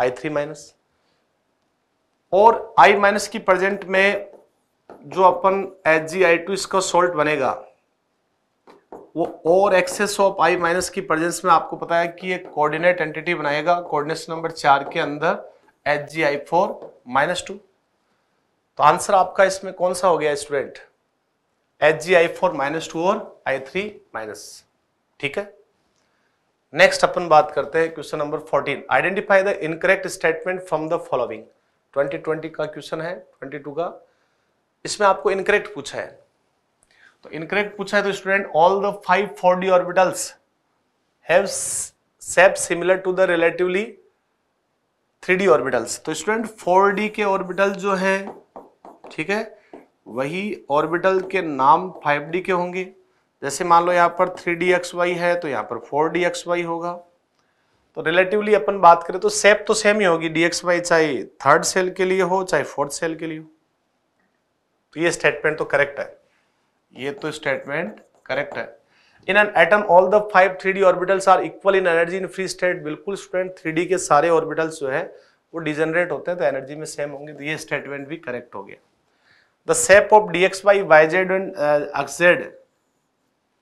आई थ्री माइनस और आई माइनस की प्रेजेंट में जो अपन एच जी आई टू इसका सोल्ट बनेगा वो और एक्सेस ऑफ आई माइनस की प्रेजेंस में आपको पता है कि ये कोऑर्डिनेट एंटिटी बनाएगा कोऑर्डिनेट नंबर चार के अंदर H G I four minus two तो आंसर आपका इसमें कौन सा हो गया student H G I four minus two और आई थ्री माइनस ठीक है नेक्स्ट अपन बात करते हैं question number 14 identify the incorrect statement from the following 2020 का क्वेश्चन है 22 का इसमें आपको इनकरेक्ट पूछा है तो इनकरेक्ट पूछा है तो student all the five four D orbitals have shape similar to the relatively three D orbitals तो स्टूडेंट फोर डी के ऑर्बिटल जो है ठीक है वही ऑर्बिटल के नाम फाइव डी के होंगे जैसे मान लो यहाँ पर थ्री डी एक्स वाई है तो यहाँ पर फोर डी एक्स वाई होगा तो रिलेटिवली अपन बात करें तो सेप तो सेम ही होगी डी एक्स वाई चाहे थर्ड सेल के लिए हो चाहे फोर्थ सेल के लिए हो तो ये स्टेटमेंट तो करेक्ट है ये तो स्टेटमेंट करेक्ट है in an atom all the five three D orbitals are equal in energy in free state बिल्कुल स्टूडेंट थ्री डी के सारे ऑर्बिटल्स जो है वो डिजनरेट होते हैं तो एनर्जी में सेम होंगे तो ये स्टेटमेंट भी करेक्ट हो गया the shape of D X Y Y Z and X Z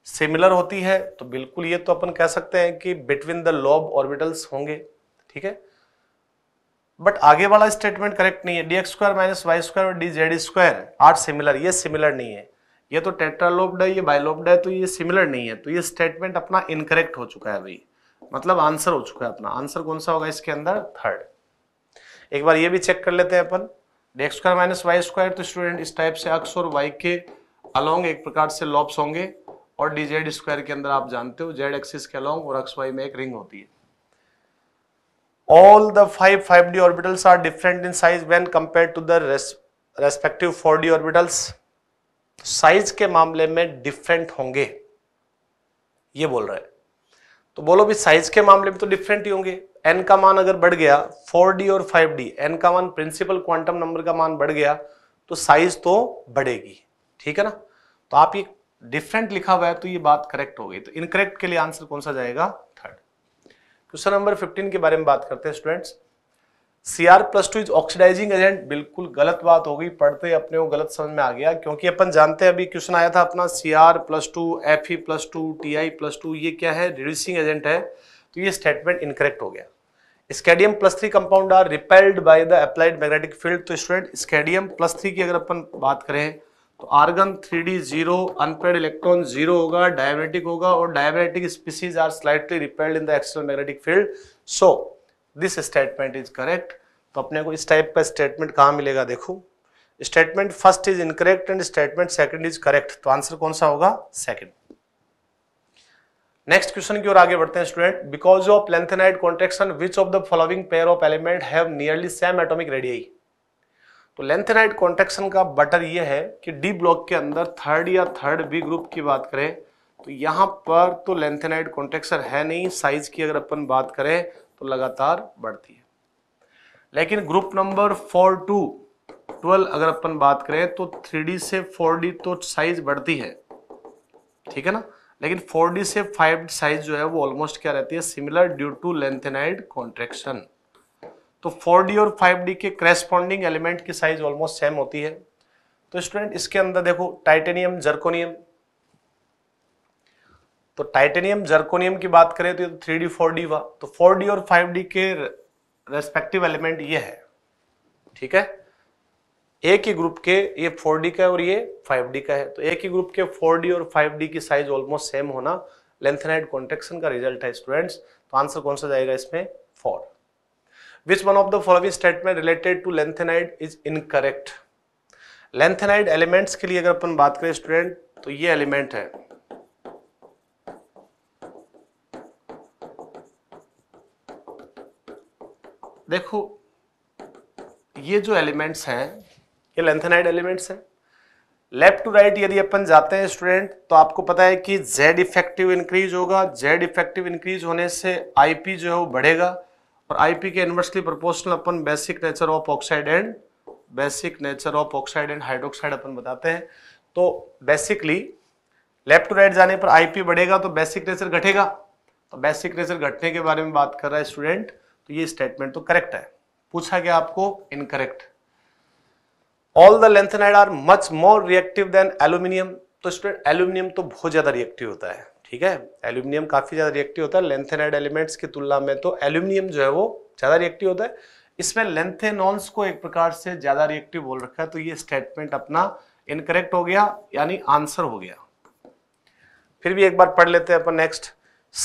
similar होती है तो बिल्कुल ये तो अपन कह सकते हैं कि बिटवीन द लॉब ऑर्बिटल्स होंगे ठीक है बट आगे वाला स्टेटमेंट करेक्ट नहीं है D X square minus Y square और D Z square are similar ये सिमिलर नहीं है ये तो टेट्रालोब्ड है ये बायोलोब्ड है तो ये सिमिलर नहीं है तो ये स्टेटमेंट अपना इनकरेक्ट हो चुका है भाई मतलब आंसर हो चुका है अपना आंसर कौन सा होगा इसके अंदर थर्ड एक बार ये भी चेक कर लेते हैं अपन D X square minus Y square तो स्टूडेंट इस टाइप से अक्स और वाई के अलोंग एक प्रकार से लॉब्स होंगे और डी जेड स्क्वायर के अंदर आप जानते हो जेड एक्सिस के अलॉन्ग और एक्स वाई में एक रिंग होती है all the five five D orbitals are different in size when compare to the respective four D orbitals size के मामले में डिफरेंट होंगे ये बोल रहे हैं तो बोलो भी साइज के मामले में तो डिफरेंट ही होंगे एन का मान अगर बढ़ गया फोर डी और फाइव डी एन का मान प्रिंसिपल क्वांटम नंबर का मान बढ़ गया तो साइज तो बढ़ेगी ठीक है ना तो आप ये डिफरेंट लिखा हुआ है तो ये बात करेक्ट हो गई तो इनकरेक्ट के लिए आंसर कौन सा जाएगा थर्ड क्वेश्चन नंबर 15 के बारे में बात करते हैं students C R plus two is oxidising agent बिल्कुल गलत बात हो गई पढ़ते अपने को गलत समझ में आ गया क्योंकि अपन जानते हैं अभी क्वेश्चन आया था अपना C R plus two F E plus two T I plus two ये क्या है रिड्यूसिंग एजेंट है तो ये स्टेटमेंट इनकरेक्ट हो गया scandium plus three compound are repelled by the applied magnetic field तो स्टूडेंट स्केडियम प्लस थ्री की अगर अपन बात करें तो argon three D zero unpaired electron zero होगा डायमेटिक होगा और diamagnetic species are slightly repelled in the external magnetic field so this statement is correct तो अपने को इस टाइप का स्टेटमेंट कहाँ मिलेगा देखो statement first is incorrect and statement second is correct तो आंसर कौन सा होगा सेकंड नेक्स्ट क्वेश्चन की ओर आगे बढ़ते हैं student because of lanthanide contraction which of the following pair of element have nearly same atomic radii तो लेंथ कॉन्टेक्शन का बटर ये है कि डी ब्लॉक के अंदर थर्ड या थर्ड बी ग्रुप की बात करें तो यहाँ पर तो लेंथेनाइड कॉन्टेक्शन है नहीं साइज की अगर अपन बात करें तो लगातार बढ़ती है लेकिन group number four to twelve अगर अपन बात करें तो थ्री से फोर तो साइज बढ़ती है ठीक है ना लेकिन 4D से फाइव साइज जो है वो ऑलमोस्ट क्या रहती है similar due to lanthanide contraction तो 4D और 5D के करेस्पॉन्डिंग एलिमेंट की साइज ऑलमोस्ट सेम होती है तो स्टूडेंट इसके अंदर देखो टाइटेनियम जर्कोनियम तो टाइटेनियम जर्कोनियम की बात करें तो थ्री डी फोर डी हुआ तो फोर डी और फाइव डी के रेस्पेक्टिव एलिमेंट ये है ठीक है एक ही ग्रुप के ये फोर डी का है और ये फाइव डी का है तो एक ही ग्रुप के फोर डी और फाइव डी की साइज ऑलमोस्ट सेम होना लेंथेनाइड कॉन्ट्रेक्शन का रिजल्ट है स्टूडेंट्स तो आंसर कौन सा जाएगा इसमें four one of the the statement related to to is incorrect lanthanide elements के लिए अगर अपन बात करें स्टूडेंट तो ये एलिमेंट है देखो ये जो एलिमेंट्स हैं ये लेंथेनाइड एलिमेंट्स हैं लेफ्ट टू राइट यदि अपन जाते हैं स्टूडेंट तो आपको पता है कि जेड इफेक्टिव इंक्रीज होगा जेड इफेक्टिव इंक्रीज होने से आईपी जो है वो बढ़ेगा और आईपी के इन्वर्सली प्रोपोर्शनल अपन basic nature of oxide and basic nature of oxide and hydroxide अपन बताते हैं तो बेसिकली लेफ्ट टू राइट जाने पर आईपी बढ़ेगा तो बेसिक नेचर घटेगा तो बेसिक नेचर घटने के बारे में बात कर रहा है स्टूडेंट तो ये स्टेटमेंट तो करेक्ट है पूछा गया आपको incorrect all the lanthanide are much more reactive than aluminium तो स्टूडेंट एल्यूमिनियम तो बहुत ज्यादा रिएक्टिव होता है ठीक है एल्यूमिनियम काफ़ी ज़्यादा रिएक्टिव होता है लेंथेनाइड एलिमेंट्स की तुलना में तो एल्यूमिनियम जो है वो ज़्यादा रिएक्टिव होता है इसमें लेंथेनॉन्स को एक प्रकार से ज़्यादा रिएक्टिव बोल रखा है तो ये स्टेटमेंट अपना इनकरेक्ट हो गया यानी आंसर हो गया फिर भी एक बार पढ़ लेते हैं अपन next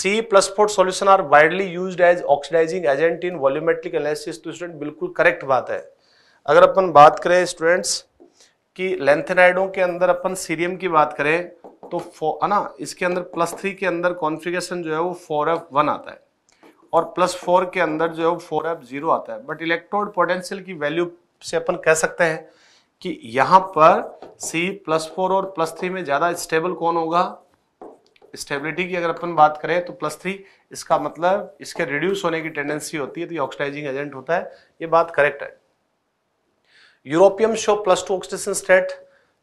C plus four solution are widely use as oxidising agent in volumetric analysis तो स्टूडेंट बिल्कुल करेक्ट बात है अगर अपन बात करें स्टूडेंट्स कि लेंथेनाइडों के अंदर अपन सीरियम की बात करें तो है ना इसके अंदर प्लस थ्री के अंदर कॉन्फ़िगरेशन जो है वो फोर एफ वन आता है और प्लस फोर के अंदर जो है वो फोर एफ जीरो आता है बट इलेक्ट्रोड पोटेंशियल की वैल्यू से अपन कह सकते हैं कि यहाँ पर सी प्लस फोर और प्लस थ्री में ज़्यादा स्टेबल कौन होगा स्टेबिलिटी की अगर अपन बात करें तो प्लस थ्री इसका मतलब इसके रिड्यूस होने की टेंडेंसी होती है तो ये ऑक्सीडाइजिंग एजेंट होता है ये बात करेक्ट है europium show plus two oxidation state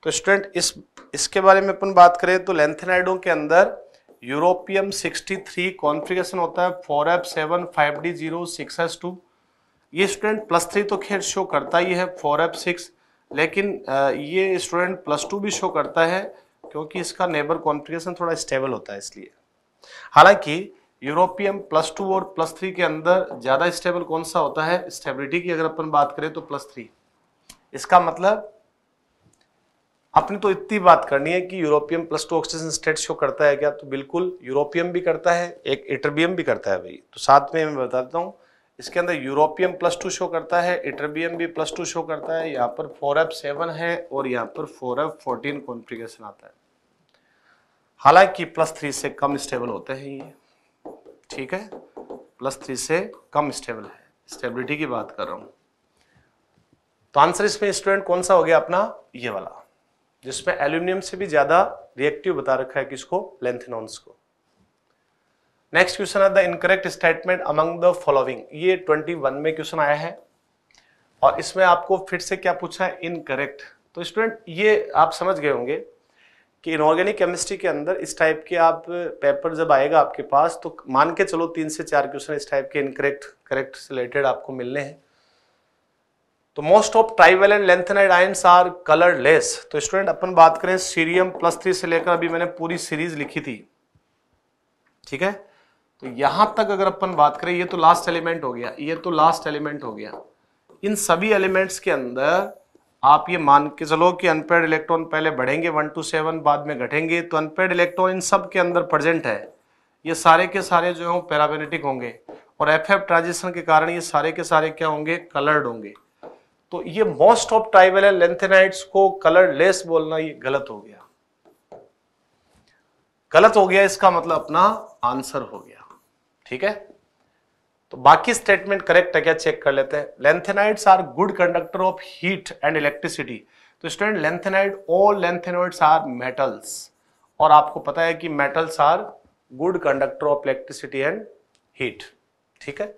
तो स्टूडेंट इस इसके बारे में अपन बात करें तो लेंथेनाइडो के अंदर यूरोपियम 63 थ्री कॉन्फिगेशन होता है four F seven five D zero six S two ये स्टूडेंट प्लस थ्री तो खैर शो करता ही है फोर एफ सिक्स लेकिन ये स्टूडेंट प्लस टू भी शो करता है क्योंकि इसका नेबर कॉन्फिगेशन थोड़ा स्टेबल होता है इसलिए हालांकि यूरोपियम प्लस टू और प्लस थ्री के अंदर ज़्यादा स्टेबल कौन सा होता है स्टेबिलिटी की अगर अपन बात करें तो प्लस थ्री इसका मतलब आपने तो इतनी बात करनी है कि europium plus two oxygen state show करता है क्या तो बिल्कुल यूरोपियम भी करता है एक इटरबियम भी करता है भाई तो साथ में मैं बताता हूँ इसके अंदर यूरोपियम प्लस टू शो करता है इटरबियम भी प्लस टू शो करता है यहाँ पर फोर एफ सेवन है और यहाँ पर फोर एफ फोर्टीन कॉन्फ्रिगेशन आता है हालांकि प्लस थ्री से कम स्टेबल होते हैं ये ठीक है प्लस थ्री से कम स्टेबल है स्टेबिलिटी की बात कर रहा हूँ तो आंसर इसमें स्टूडेंट कौन सा हो गया अपना ये वाला जिसमें एल्यूमिनियम से भी ज्यादा रिएक्टिव बता रखा है किसको लेंथेनॉन्स को नेक्स्ट क्वेश्चन है the incorrect statement among the following ये 21 में क्वेश्चन आया है और इसमें आपको फिर से क्या पूछा है इनकरेक्ट तो स्टूडेंट ये आप समझ गए होंगे कि इनऑर्गेनिक केमिस्ट्री के अंदर इस टाइप के आप पेपर जब आएगा आपके पास तो मान के चलो तीन से चार क्वेश्चन इस टाइप के इनकरेक्ट करेक्ट से रिलेटेड आपको मिलने हैं तो most of trivalent lanthanide ions are colourless तो स्टूडेंट अपन बात करें सीरियम प्लस थ्री से लेकर अभी मैंने पूरी सीरीज लिखी थी ठीक है तो यहां तक अगर अपन बात करें ये तो लास्ट एलिमेंट हो गया ये तो लास्ट एलिमेंट हो गया इन सभी एलिमेंट्स के अंदर आप ये मान के चलो कि अनपेड इलेक्ट्रॉन पहले बढ़ेंगे वन टू सेवन बाद में घटेंगे तो अनपेड इलेक्ट्रॉन इन सब के अंदर प्रेजेंट है ये सारे के सारे जो है पैराबेनेटिक होंगे और एफ एफ ट्रांजिशन के कारण ये सारे के सारे क्या होंगे कलर्ड होंगे तो ये most of trivalent lanthanides को कलर लेस बोलना ये गलत हो गया गलत हो गया इसका मतलब अपना आंसर हो गया ठीक है तो बाकी स्टेटमेंट करेक्ट है क्या चेक कर लेते हैं lanthanides are good conductor of heat and electricity तो student lanthanide all lanthanides are metals और आपको पता है कि metals are good conductor of electricity and heat ठीक है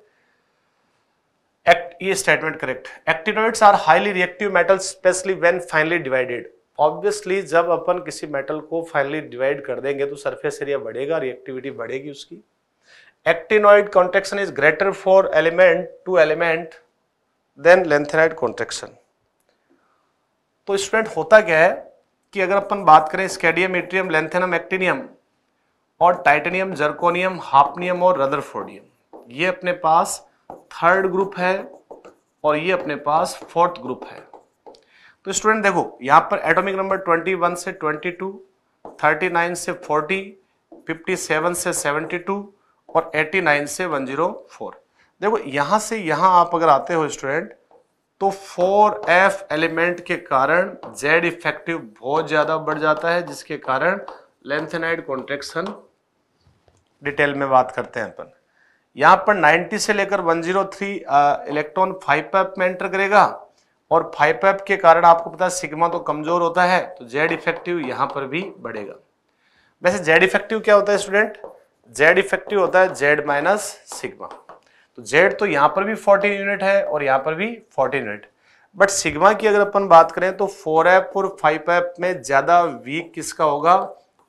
एक्ट ये statement correct actinoids are highly reactive metal specially when finely divided obviously जब अपन किसी मेटल को फाइनली डिवाइड कर देंगे तो सरफेस एरिया बढ़ेगा रिएक्टिविटी बढ़ेगी उसकी actinoid contraction is greater for element to element than lanthanide contraction तो स्टूडेंट होता क्या है कि अगर अपन बात करें स्केडियम इट्रियम लेंथेनम एक्टिनियम और टाइटेनियम जर्कोनियम हापनियम और रदरफोर्डियम ये अपने पास थर्ड ग्रुप है और ये अपने पास फोर्थ ग्रुप है तो स्टूडेंट देखो यहां पर एटॉमिक नंबर 21 से 22, 39 से 40, 57 से 72 और 89 से 104 देखो यहां से यहां आप अगर आते हो स्टूडेंट तो 4f एलिमेंट के कारण z इफेक्टिव बहुत ज़्यादा बढ़ जाता है जिसके कारण लेंथेनाइड कॉन्ट्रेक्शन डिटेल में बात करते हैं अपन यहाँ पर 90 से लेकर 103 इलेक्ट्रॉन फाइव पैप में एंटर करेगा और फाइव पैप के कारण आपको पता है सिग्मा तो कमजोर होता है तो जेड इफेक्टिव यहाँ पर भी बढ़ेगा वैसे जेड इफेक्टिव क्या होता है स्टूडेंट जेड इफेक्टिव होता है जेड माइनस सिग्मा तो जेड तो यहाँ पर भी 14 यूनिट है और यहाँ पर भी 14 यूनिट बट सिग्मा की अगर अपन बात करें तो फोर एप और फाइव एप में ज़्यादा वीक किसका होगा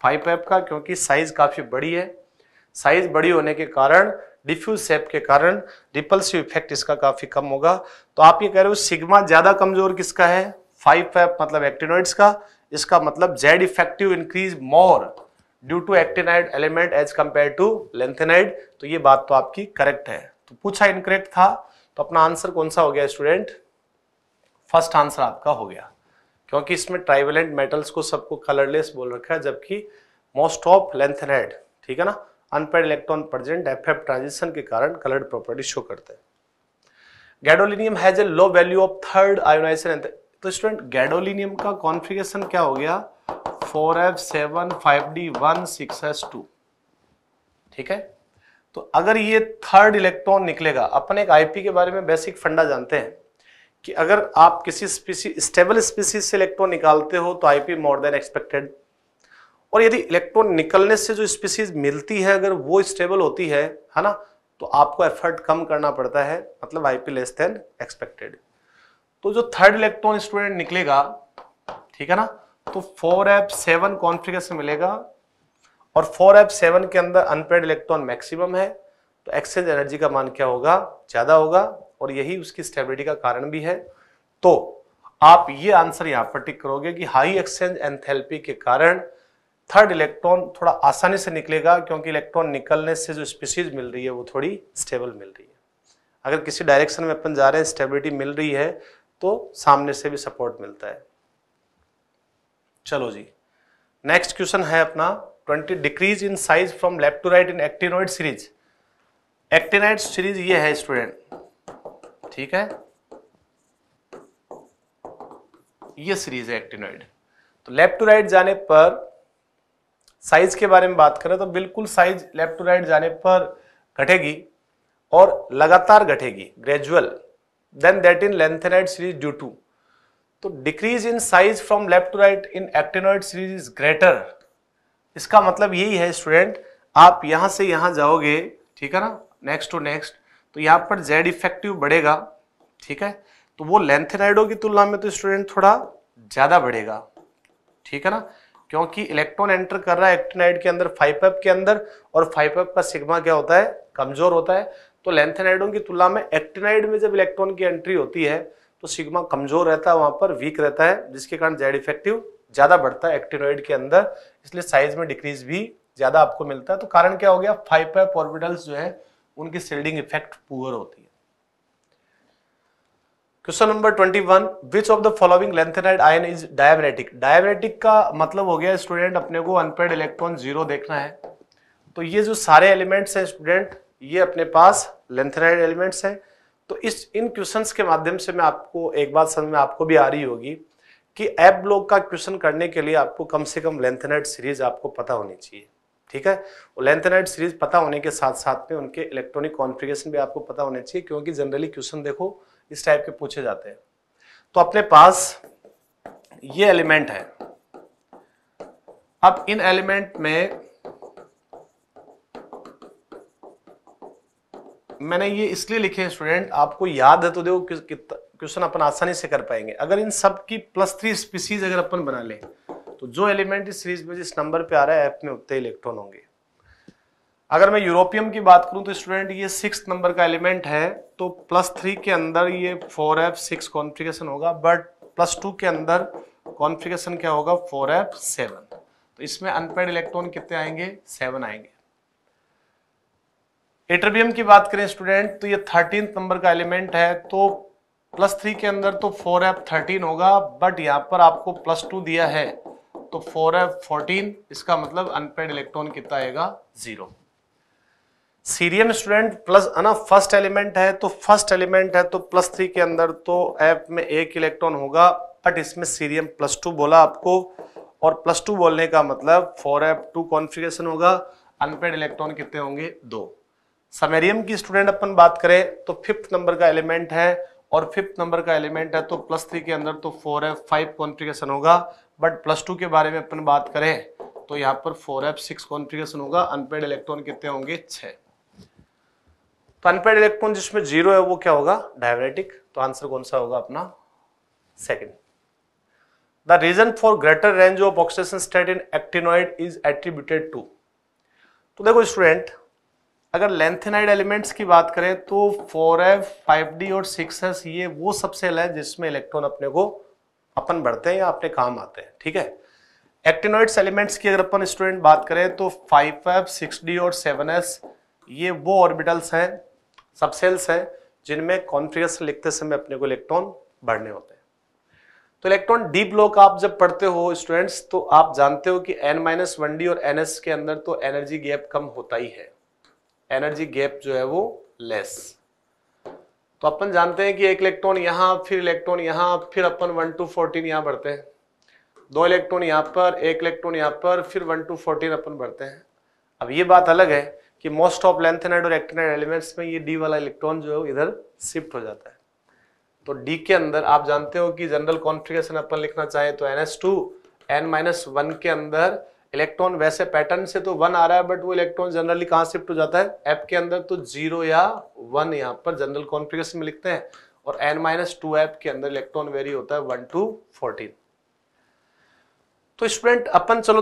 फाइव एप का क्योंकि साइज काफ़ी बड़ी है साइज बड़ी होने के कारण डिफ्यूज शेप के कारण रिपल्सिव इफेक्ट इसका काफी कम होगा तो आप ये कह रहे हो सिग्मा ज्यादा कमजोर किसका है फाइव फाइव मतलब एक्टिनोइड्स का इसका मतलब Z effective increase more due to actinide element as compare to lanthanide तो ये बात तो आपकी करेक्ट है तो पूछा इनकरेक्ट था तो अपना आंसर कौन सा हो गया स्टूडेंट फर्स्ट आंसर आपका हो गया क्योंकि इसमें ट्राइवेलेंट मेटल्स को सबको कलरलेस बोल रखा है जबकि मोस्ट ऑफ लेंथेनाइड ठीक है ना unpaired electron present F F transition के कारण कलर्ड प्रॉपर्टी शो करते हैं gadolinium has a low value of third ionisation तो स्टूडेंट गैडोलिनियम का कॉन्फ़िगरेशन क्या हो गया four F seven five D one six S two ठीक है तो अगर ये थर्ड इलेक्ट्रॉन निकलेगा अपने एक आईपी के बारे में बेसिक फंडा जानते हैं कि अगर आप किसी स्पीसी स्टेबल स्पीसी से इलेक्ट्रॉन निकालते हो तो आईपी मोर देन एक्सपेक्टेड और यदि इलेक्ट्रॉन निकलने से जो स्पीसीज मिलती है अगर वो स्टेबल होती है है ना तो आपको एफर्ट कम करना पड़ता है मतलब आई लेस देन एक्सपेक्टेड तो जो थर्ड इलेक्ट्रॉन स्टूडेंट निकलेगा ठीक है ना तो फोर एफ सेवन कॉन्फ्रिगेशन मिलेगा और फोर एफ सेवन के अंदर अनपेड इलेक्ट्रॉन मैक्सिमम है तो एक्सचेंज एनर्जी का मान क्या होगा ज़्यादा होगा और यही उसकी स्टेबिलिटी का कारण भी है तो आप ये आंसर यहां पर टिक करोगे कि हाई एक्सचेंज एंथेल्पी के कारण थर्ड इलेक्ट्रॉन थोड़ा आसानी से निकलेगा क्योंकि इलेक्ट्रॉन निकलने से जो स्पीसीज मिल रही है वो थोड़ी स्टेबल मिल रही है अगर किसी डायरेक्शन में अपन जा रहे हैं स्टेबिलिटी मिल रही है तो सामने से भी सपोर्ट मिलता है चलो जी नेक्स्ट क्वेश्चन है अपना 20 decrease in size from left to right in actinoid series actinide series ये है स्टूडेंट ठीक है ये सीरीज है एक्टिनोइड तो लेफ्ट टू राइट जाने पर साइज के बारे में बात करें तो बिल्कुल साइज लेफ्ट टू राइट जाने पर घटेगी और लगातार घटेगी gradual than that in lanthanide series due to तो decrease in size from left to right in actinoid series is greater इसका मतलब यही है स्टूडेंट आप यहां से यहां जाओगे ठीक है ना नेक्स्ट टू नेक्स्ट तो यहां पर जेड इफेक्टिव बढ़ेगा ठीक है तो वो लेंथेनाइडो की तुलना में तो स्टूडेंट थोड़ा ज़्यादा बढ़ेगा ठीक है ना क्योंकि इलेक्ट्रॉन एंटर कर रहा है एक्टिनाइड के अंदर फाइपेप के अंदर और फाइपेप का सिग्मा क्या होता है कमजोर होता है तो लेंथेनाइडों की तुलना में एक्टिनाइड में जब इलेक्ट्रॉन की एंट्री होती है तो सिग्मा कमजोर रहता है वहां पर वीक रहता है जिसके कारण जेड इफेक्टिव ज्यादा बढ़ता है एक्टिनोइड के अंदर इसलिए साइज में डिक्रीज भी ज्यादा आपको मिलता है तो कारण क्या हो गया फाइव ऑर्बिटल्स जो है उनकी सेल्डिंग इफेक्ट पुअर होती है question number twenty one which of the following lanthanide ion is diamagnetic diamagnetic का मतलब हो गया स्टूडेंट अपने को अनपेड इलेक्ट्रॉन जीरो देखना है तो ये जो सारे एलिमेंट्स हैं स्टूडेंट ये अपने पास लेंथेनाइड एलिमेंट्स हैं तो इस इन क्वेश्चंस के माध्यम से मैं आपको एक बात समझ में आपको भी आ रही होगी कि एप ब्लॉक का क्वेश्चन करने के लिए आपको कम से कम लेंथेनाइड सीरीज आपको पता होनी चाहिए ठीक है और लेंथेनाइड सीरीज पता होने के साथ साथ में उनके इलेक्ट्रॉनिक कॉन्फ़िगरेशन भी आपको पता होने चाहिए क्योंकि जनरली क्वेश्चन देखो इस टाइप के पूछे जाते हैं तो अपने पास ये एलिमेंट है अब इन एलिमेंट में मैंने ये इसलिए लिखे हैं स्टूडेंट आपको याद है तो देखो क्वेश्चन अपन आसानी से कर पाएंगे अगर इन सब की प्लस थ्री स्पीसीज अगर अपन बना लें तो जो एलिमेंट इस सीरीज में जिस नंबर पे आ रहा है एफ में उतने इलेक्ट्रॉन होंगे अगर मैं यूरोपियम की बात करूं तो स्टूडेंट ये सिक्स नंबर का एलिमेंट है तो प्लस थ्री के अंदर ये फोर एफ सिक्स कॉन्फ़िगरेशन होगा बट प्लस टू के अंदर कॉन्फ़िगरेशन क्या होगा फोर एफ सेवन तो इसमें अनपेड इलेक्ट्रॉन कितने आएंगे सेवन आएंगे एटरबियम की बात करें स्टूडेंट तो ये थर्टीन नंबर का एलिमेंट है तो प्लस थ्री के अंदर तो फोर एफ थर्टीन होगा बट यहाँ पर आपको प्लस टू दिया है तो फोर एफ फोर्टीन इसका मतलब अनपेड इलेक्ट्रॉन कितना आएगा जीरो सीरियन स्टूडेंट प्लस है ना फर्स्ट एलिमेंट है तो फर्स्ट एलिमेंट है तो प्लस थ्री के अंदर तो एफ में एक इलेक्ट्रॉन होगा बट इसमें सीरियम प्लस टू बोला आपको और प्लस टू बोलने का मतलब फोर एफ टू कॉन्फिगेशन होगा अनपेड इलेक्ट्रॉन कितने होंगे दो समेरियम की स्टूडेंट अपन बात करें तो फिफ्थ नंबर का एलिमेंट है और फिफ्थ नंबर का एलिमेंट है तो प्लस थ्री के अंदर तो फोर एफ फाइव कॉन्फिगेशन होगा बट प्लस टू के बारे में अपन बात करें तो यहाँ पर फोर एफ सिक्स कॉन्फिगेशन होगा अनपेड इलेक्ट्रॉन कितने होंगे छः तो अनपेड इलेक्ट्रॉन जिसमें जीरो है वो क्या होगा डायबेटिक तो आंसर कौन सा होगा अपना second the reason for greater range of oxygen state in actinoid is attributed to तो देखो स्टूडेंट अगर लेंथेनाइड एलिमेंट्स की बात करें तो फोर एफ फाइव डी और सिक्स एस ये वो सबसे सेल है जिसमें इलेक्ट्रॉन अपने को अपन बढ़ते हैं या अपने काम आते हैं ठीक है एक्टिनोइड्स एलिमेंट्स की अगर अपन स्टूडेंट बात करें तो फाइव एफ सिक्स डी और सेवन एस ये वो ऑर्बिटल्स हैं सबसेल्स है जिनमें कॉन्फ्रियस लिखते समय अपने को इलेक्ट्रॉन बढ़ने होते हैं तो इलेक्ट्रॉन डी ब्लॉक आप जब पढ़ते हो स्टूडेंट्स तो आप जानते हो कि एन माइनस वन डी और एन एस के अंदर तो एनर्जी गैप कम होता ही है एनर्जी गैप जो है वो लेस तो अपन जानते हैं कि एक इलेक्ट्रॉन यहां फिर इलेक्ट्रॉन यहां फिर अपन वन टू फोर्टीन यहां बढ़ते हैं दो इलेक्ट्रॉन यहां पर एक इलेक्ट्रॉन यहां पर फिर वन टू फोर्टीन अपन बढ़ते हैं अब ये बात अलग है कि मोस्ट ऑफ लेंथेनाइड और एक्टिनाइड एलिमेंट्स में ये डी वाला इलेक्ट्रॉन जो है वो इधर शिफ्ट हो जाता है तो डी के अंदर आप जानते हो कि जनरल कॉन्फ़िगरेशन अपन लिखना चाहे तो N S two N minus one के अंदर इलेक्ट्रॉन वैसे पैटर्न से तो वन आ रहा है बट वो इलेक्ट्रॉन जनरली कहाँ शिफ्ट हो जाता है एप के अंदर तो जीरो या वन यहाँ पर जनरल कॉन्फ़िगरेशन में लिखते हैं और एन माइनस टू एप के अंदर इलेक्ट्रॉन वेरी होता है वन टू फोर्टीन तो स्टूडेंट अपन चलो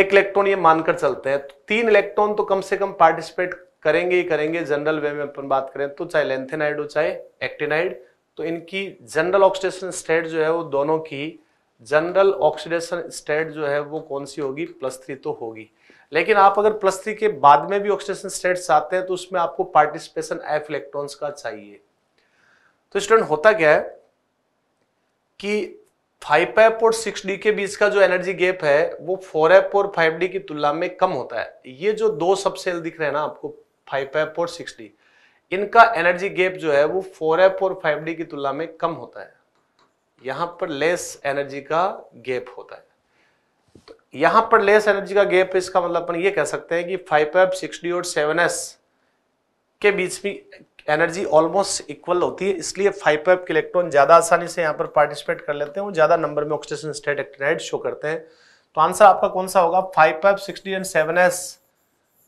एक इलेक्ट्रॉन ये मानकर चलते हैं तो तीन इलेक्ट्रॉन तो कम से कम पार्टिसिपेट करेंगे ही करेंगे जनरल वे में अपन बात करें तो चाहे लेंथेनाइड हो चाहे एक्टिनाइड तो इनकी जनरल ऑक्सीडेशन स्टेट जो है वो दोनों की जनरल ऑक्सीडेशन स्टेट जो है वो कौन सी होगी प्लस थ्री तो होगी लेकिन आप अगर प्लस थ्री के बाद में भी ऑक्सीडेशन स्टेट चाहते हैं तो उसमें आपको पार्टिसिपेशन एफ इलेक्ट्रॉन्स का चाहिए तो स्टूडेंट होता क्या है कि फाइव एप और सिक्स डी के बीच का जो एनर्जी गैप है वो फोर एप और फाइव डी की तुलना में कम होता है ये जो दो सबसेल दिख रहे हैं ना आपको फाइव एप और सिक्स डी इनका एनर्जी गैप जो है वो फोर एप और फाइव डी की तुलना में कम होता है यहाँ पर लेस एनर्जी का गैप होता है तो यहाँ पर लेस एनर्जी का गैप इसका मतलब अपन ये कह सकते हैं कि फाइव एप सिक्स डी और सेवन एस के बीच में एनर्जी ऑलमोस्ट इक्वल होती है इसलिए फाइव फाइव के इलेक्ट्रॉन ज़्यादा आसानी से यहाँ पर पार्टिसिपेट कर लेते हैं और ज़्यादा नंबर में ऑक्सीजन स्टेट एक्ट्राइड शो करते हैं तो आंसर आपका कौन सा होगा five five sixty and seven s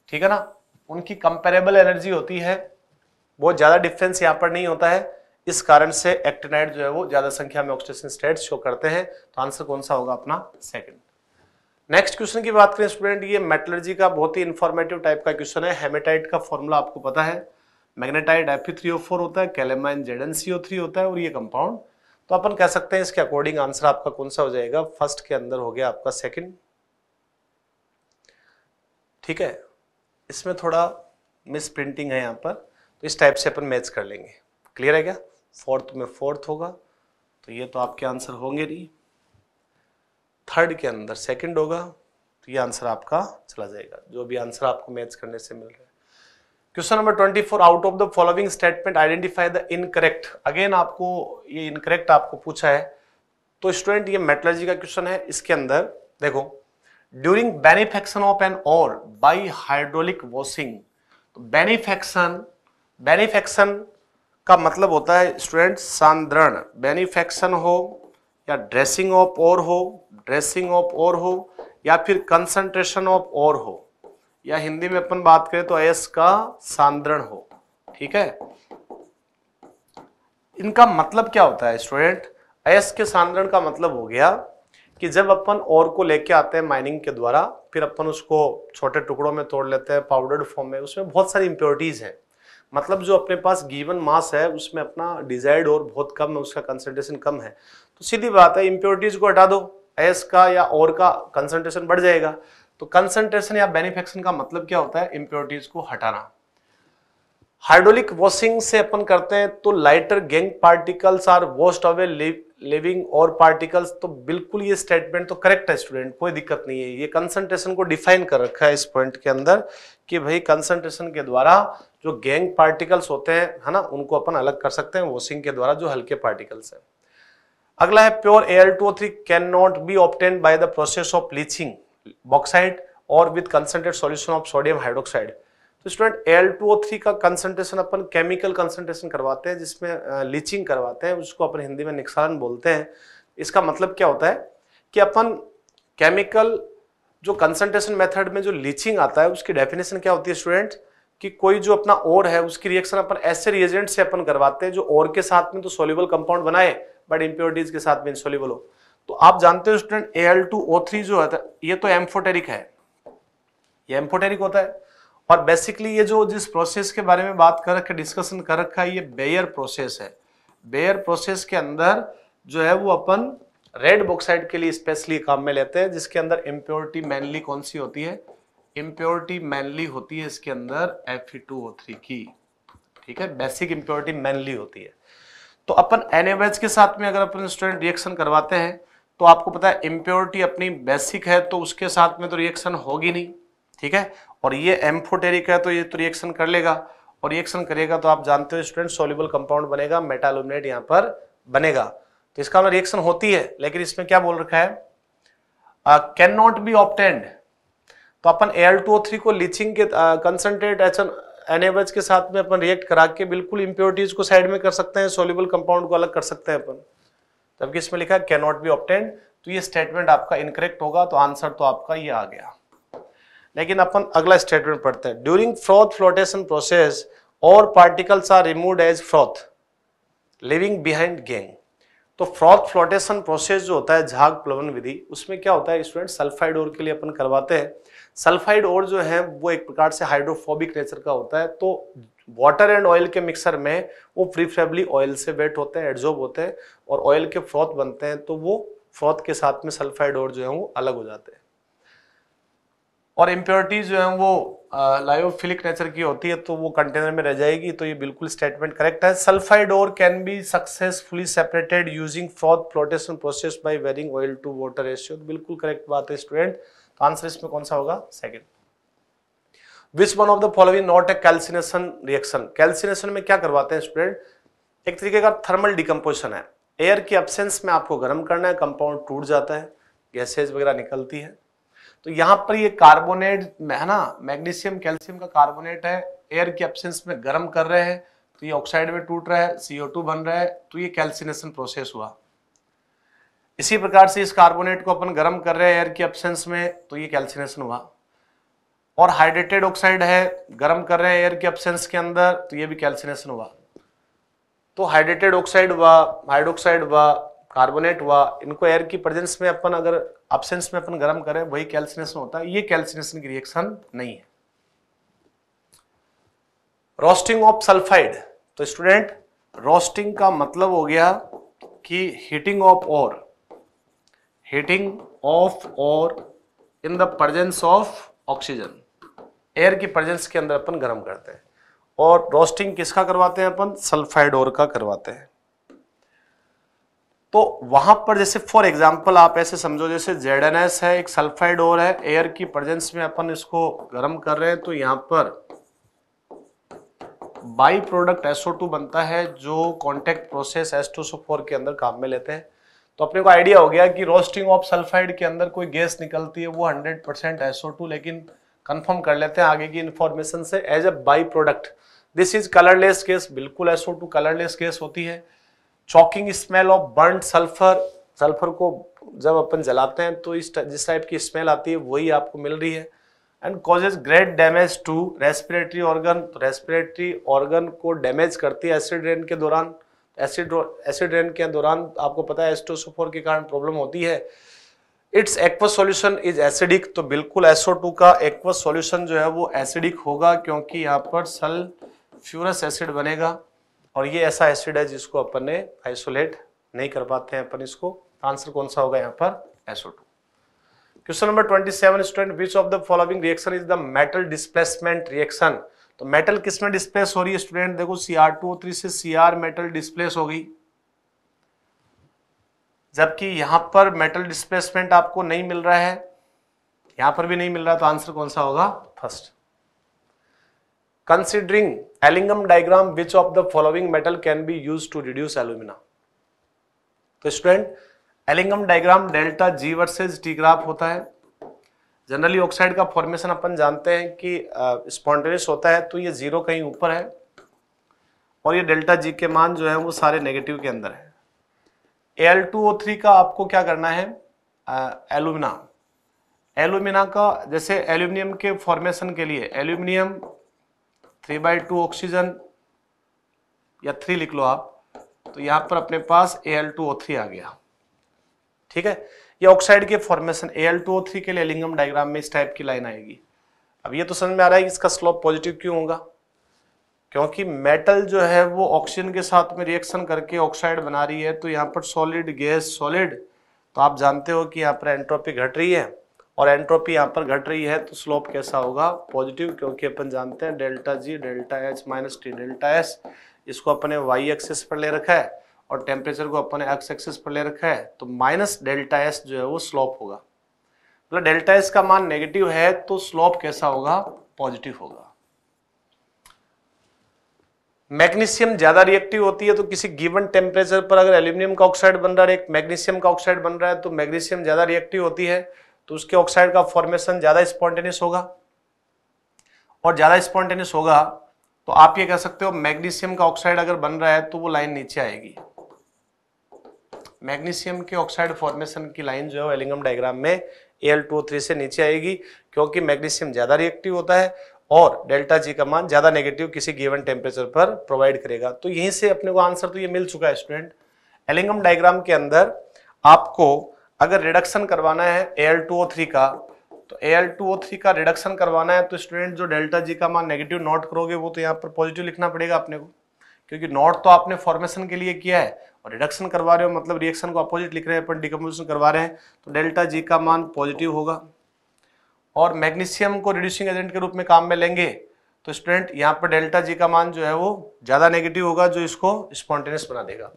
ठीक है ना उनकी कंपेरेबल एनर्जी होती है बहुत ज़्यादा डिफरेंस यहाँ पर नहीं होता है इस कारण से एक्टिनाइड जो है वो ज़्यादा संख्या में ऑक्सीजन स्टेट शो करते हैं तो आंसर कौन सा होगा अपना सेकेंड नेक्स्ट क्वेश्चन की बात करें स्टूडेंट ये मेटलर्जी का बहुत ही इन्फॉर्मेटिव टाइप का क्वेश्चन है हेमेटाइट का फॉर्मूला आपको पता है मैग्नेटाइट एफ e होता है calamine Z N C O three होता है और ये कंपाउंड तो अपन कह सकते हैं इसके अकॉर्डिंग आंसर आपका कौन सा हो जाएगा फर्स्ट के अंदर हो गया आपका सेकंड ठीक है इसमें थोड़ा मिस प्रिंटिंग है यहाँ पर तो इस टाइप से अपन मैच कर लेंगे क्लियर है क्या फोर्थ में फोर्थ होगा तो ये तो आपके आंसर होंगे नहीं थर्ड के अंदर सेकंड होगा तो ये आंसर आपका चला जाएगा जो भी आंसर आपको मैच करने से मिल रहा है question number 24 out of the following statement identify the incorrect again आपको ये इनकरेक्ट आपको पूछा है तो स्टूडेंट ये मेटलॉजी का क्वेश्चन है इसके अंदर देखो during beneficiation of an ore by hydraulic washing beneficiation beneficiation का मतलब होता है स्टूडेंट सांद्रण बेनिफेक्शन हो या ड्रेसिंग ऑफ और हो ड्रेसिंग ऑफ और हो या फिर कंसंट्रेशन ऑफ और हो या हिंदी में अपन बात करें तो अयस का सांद्रण हो ठीक है इनका मतलब क्या होता है स्टूडेंट अयस के सांद्रण का मतलब हो गया कि जब अपन और को लेके आते हैं माइनिंग के द्वारा फिर अपन उसको छोटे टुकड़ों में तोड़ लेते हैं पाउडर्ड फॉर्म में उसमें बहुत सारी इंप्योरिटीज है मतलब जो अपने पास गीवन मास है उसमें अपना डिजायर्ड और बहुत कम है उसका कंसनट्रेशन कम है तो सीधी बात है इंप्योरिटीज को हटा दो एस का या और का कंसनट्रेशन बढ़ जाएगा तो कंसंट्रेशन या बेनिफेक्शन का मतलब क्या होता है इंप्योरिटीज को हटाना हाइड्रोलिक वॉशिंग से अपन करते हैं तो lighter gangue particles are washed away leaving और पार्टिकल्स तो बिल्कुल ये स्टेटमेंट तो करेक्ट है स्टूडेंट कोई दिक्कत नहीं है ये कंसंट्रेशन को डिफाइन कर रखा है इस पॉइंट के अंदर कि भाई कंसंट्रेशन के द्वारा जो गैंग पार्टिकल्स होते हैं है ना उनको अपन अलग कर सकते हैं वॉशिंग के द्वारा जो हल्के पार्टिकल्स है अगला है pure air two three can not be obtained by the process of leaching bauxite और with concentrated solution of sodium hydroxide तो student L two O three का कंसनट्रेशन अपन केमिकल कंसनट्रेशन करवाते हैं जिसमें लीचिंग करवाते हैं उसको अपन हिंदी में निक्सारन बोलते हैं इसका मतलब क्या होता है कि अपन केमिकल जो कंसनट्रेशन मेथड में जो लीचिंग आता है उसकी डेफिनेशन क्या होती है स्टूडेंट कि कोई जो अपना ओर है उसकी रिएक्शन अपन ऐसे रिएजेंट से अपन करवाते हैं जो ओर के साथ में तो सोल्यूबल कंपाउंड बनाए बट इम्प्योरिटीज के साथ में इन हो तो आप जानते हो student A L two O three जो है ये तो एम्फोटेरिक है ये एम्फोटेरिक होता है और बेसिकली ये जो जिस प्रोसेस के बारे में बात कर रखे डिस्कशन कर रखा है ये बेयर प्रोसेस है बेयर प्रोसेस के अंदर जो है वो अपन रेड बॉक्साइड के लिए स्पेशली काम में लेते हैं जिसके अंदर इम्प्योरिटी मैनली कौन सी होती है इम्प्योरिटी मैनली होती है इसके अंदर थ्री की ठीक है बेसिक इम्प्योरिटी मैनली होती है तो अपन एन के साथ में अगर अपन स्टूडेंट रिएक्शन करवाते हैं तो आपको पता है इम्प्योरिटी अपनी बेसिक है तो उसके साथ में तो रिएक्शन होगी नहीं ठीक है और ये एम्फोटेरिक है तो ये तो रिएक्शन कर लेगा और रिएक्शन करेगा तो आप जानते हो स्टूडेंट सोल्यूबल कंपाउंड बनेगा मेटालोमिनेट यहाँ पर बनेगा तो इसका मतलब रिएक्शन होती है लेकिन इसमें क्या बोल रखा है कैन नॉट बी ऑप्टेंड तो अपन एल टू थ्री को लीचिंग के कंसनट्रेट एच एनेबज के साथ में अपन रिएक्ट करा के बिल्कुल इम्प्योरिटीज को साइड में कर सकते हैं सोल्यूबल कंपाउंड को अलग कर सकते हैं अपन जबकि इसमें लिखा कैन नॉट बी ऑप्टेंड तो ये स्टेटमेंट आपका इनकरेक्ट होगा तो आंसर तो आपका ये आ गया लेकिन अपन अगला स्टेटमेंट पढ़ते हैं ड्यूरिंग फ्रॉथ फ्लोटेशन प्रोसेस और particles are removed as froth leaving behind gangue तो फ्रॉथ फ्लोटेशन प्रोसेस जो होता है झाग प्लवन विधि उसमें क्या होता है स्टूडेंट सल्फाइड ओर के लिए अपन करवाते हैं सल्फाइड ओर जो है वो एक प्रकार से हाइड्रोफोबिक नेचर का होता है तो वाटर एंड ऑयल के मिक्सर में वो प्रीफरेबली ऑयल से वेट होते हैं एड्जॉर्ब होते हैं और ऑयल के फ्रॉथ बनते हैं तो वो फ्रॉथ के साथ में सल्फाइड और जो है वो अलग हो जाते हैं और इम्प्योरिटीज जो है वो लायोफिलिक नेचर की होती है तो वो कंटेनर में रह जाएगी तो ये बिल्कुल स्टेटमेंट करेक्ट है सल्फाइड और can be successfully separated using froth flotation process by varying oil to water ratio बिल्कुल करेक्ट बात है स्टूडेंट तो आंसर इसमें कौन सा होगा second which one of the following not a calcination reaction calcination में क्या करवाते हैं स्टूडेंट एक तरीके का थर्मल डिकम्पोजिशन है एयर की एब्सेंस में आपको गर्म करना है कंपाउंड टूट जाता है गैसेज वगैरह निकलती है तो यहाँ पर ये कार्बोनेट है ना मैग्नीशियम कैल्शियम का कार्बोनेट है एयर की एब्सेंस में गर्म कर रहे हैं तो ये ऑक्साइड में टूट रहा है सीओ टू बन रहा है तो ये कैल्सिनेशन प्रोसेस हुआ इसी प्रकार से इस कार्बोनेट को अपन गर्म कर रहे हैं एयर की एब्सेंस में तो ये कैल्सिनेशन हुआ और हाइड्रेटेड ऑक्साइड है गर्म कर रहे हैं एयर के अपसेंस के अंदर तो ये भी कैल्सिनेशन हुआ तो हाइड्रेटेड ऑक्साइड हुआ हाइड्रोक्साइड हुआ कार्बोनेट हुआ इनको एयर की प्रेजेंस में अपन अगर अपसेंस में अपन गर्म करें वही कैल्सिनेशन होता है ये कैल्सिनेशन की रिएक्शन नहीं है रोस्टिंग ऑफ सल्फाइड तो स्टूडेंट रोस्टिंग का मतलब हो गया कि हीटिंग ऑफ और हीटिंग ऑफ और in the presence of oxygen air की प्रेजेंस के अंदर अपन गर्म करते हैं और रोस्टिंग किसका करवाते हैं अपन सल्फाइड और का करवाते हैं तो वहां पर जैसे फॉर एग्जाम्पल आप ऐसे समझो जैसे जेड है एक सल्फाइड और है एयर की प्रेजेंस में अपन इसको गर्म कर रहे हैं तो यहां पर बाई प्रोडक्ट SO2 बनता है जो कॉन्टेक्ट प्रोसेस S2SO4 के अंदर काम में लेते हैं तो अपने को आइडिया हो गया कि रोस्टिंग ऑफ सल्फाइड के अंदर कोई गैस निकलती है वो 100 परसेंट एसओ लेकिन कंफर्म कर लेते हैं आगे की इन्फॉर्मेशन से as a by product this is colourless gas बिल्कुल एसो टू कलरलेस गैस होती है choking smell of burn sulphur sulphur को जब अपन जलाते हैं तो इस जिस टाइप की स्मेल आती है वही आपको मिल रही है and causes great damage to respiratory organ respiratory organ को डैमेज करती है एसिड रेन के दौरान एसिड एसिड रेन के दौरान आपको पता है एस्टोसोफोर के कारण प्रॉब्लम होती है its aqueous solution is acidic तो बिल्कुल SO2 का एक्वस सॉल्यूशन जो है वो एसिडिक होगा क्योंकि यहाँ पर सल्फ्यूरस एसिड बनेगा और ये ऐसा एसिड है जिसको अपन ने आइसोलेट नहीं कर पाते हैं अपन इसको आंसर कौन सा होगा यहाँ पर SO2 question number 27 student which of the following reaction is the metal displacement reaction तो मेटल किसमें डिस्प्लेस हो रही है स्टूडेंट देखो थ्री से आर मेटल डिस्प्लेस हो गई जबकि यहां पर मेटल डिस्प्लेसमेंट आपको नहीं मिल रहा है यहां पर भी नहीं मिल रहा तो आंसर कौन सा होगा first considering Ellingham diagram which of the following metal can be use to reduce alumina तो student Ellingham diagram delta G versus T graph होता है जनरली ऑक्साइड का फॉर्मेशन अपन जानते हैं कि स्पॉन्टेनियस uh, होता है तो ये जीरो कहीं ऊपर है और ये डेल्टा जी के मान जो है वो सारे नेगेटिव के अंदर है Al2O3 का आपको क्या करना है एलुमिना एलुमिना का जैसे एल्यूमिनियम के फॉर्मेशन के लिए aluminium three by two oxygen या थ्री लिख लो आप तो यहाँ पर अपने पास Al2O3 आ गया ठीक है या ऑक्साइड के फॉर्मेशन Al2O3 के लिए एलिंगम डायग्राम में इस टाइप की लाइन आएगी अब ये तो समझ में आ रहा है कि इसका स्लोप पॉजिटिव क्यों होगा क्योंकि मेटल जो है वो ऑक्सीजन के साथ में रिएक्शन करके ऑक्साइड बना रही है तो यहाँ पर सॉलिड गैस सॉलिड तो आप जानते हो कि यहाँ पर एंट्रोपी घट रही है और एंट्रोपी यहाँ पर घट रही है तो स्लोप कैसा होगा पॉजिटिव क्योंकि अपन जानते हैं delta G delta H minus T delta S इसको अपने वाई एक्सेस पर ले रखा है और टेम्परेचर को अपने एक्स एक्सेस पर ले रखा है तो माइनस डेल्टा एस जो है वो स्लोप होगा मतलब डेल्टा एस का मान नेगेटिव है तो स्लोप कैसा होगा पॉजिटिव होगा मैग्नीशियम ज़्यादा रिएक्टिव होती है तो किसी गिवन टेम्परेचर पर अगर एल्यूमिनियम का ऑक्साइड बन रहा है एक मैग्नीशियम का ऑक्साइड बन रहा है तो मैग्नीशियम ज़्यादा रिएक्टिव होती है तो उसके ऑक्साइड का फॉर्मेशन ज़्यादा स्पॉन्टेनियस होगा और ज़्यादा स्पॉन्टेनियस होगा तो आप ये कह सकते हो मैग्नीशियम का ऑक्साइड अगर बन रहा है तो वो लाइन नीचे आएगी मैग्नीशियम के ऑक्साइड फॉर्मेशन की लाइन जो है एलिंगम डायग्राम में एल से नीचे आएगी क्योंकि मैग्नीशियम ज़्यादा रिएक्टिव होता है और डेल्टा जी का मान ज़्यादा नेगेटिव किसी गिवन टेम्परेचर पर प्रोवाइड करेगा तो यहीं से अपने को आंसर तो ये मिल चुका है स्टूडेंट एलिंगम डायग्राम के अंदर आपको अगर रिडक्शन करवाना है एल टू ओ थ्री का तो एल टू ओ थ्री का रिडक्शन करवाना है तो स्टूडेंट जो डेल्टा जी का मान नेगेटिव नोट करोगे वो तो यहाँ पर पॉजिटिव लिखना पड़ेगा अपने को क्योंकि नोट तो आपने फॉर्मेशन के लिए किया है और रिडक्शन करवा रहे हो मतलब रिएक्शन को अपोजिट लिख रहे हैं अपन डिकम्पोजिशन करवा रहे हैं तो डेल्टा जी का मान पॉजिटिव होगा और मैग्नीशियम को रिड्यूसिंग एजेंट के रूप में काम में लेंगे तो स्टूडेंट यहाँ पर डेल्टा जी का मान जो है वो ज़्यादा नेगेटिव होगा जो इसको स्पॉन्टेनियस बना देगा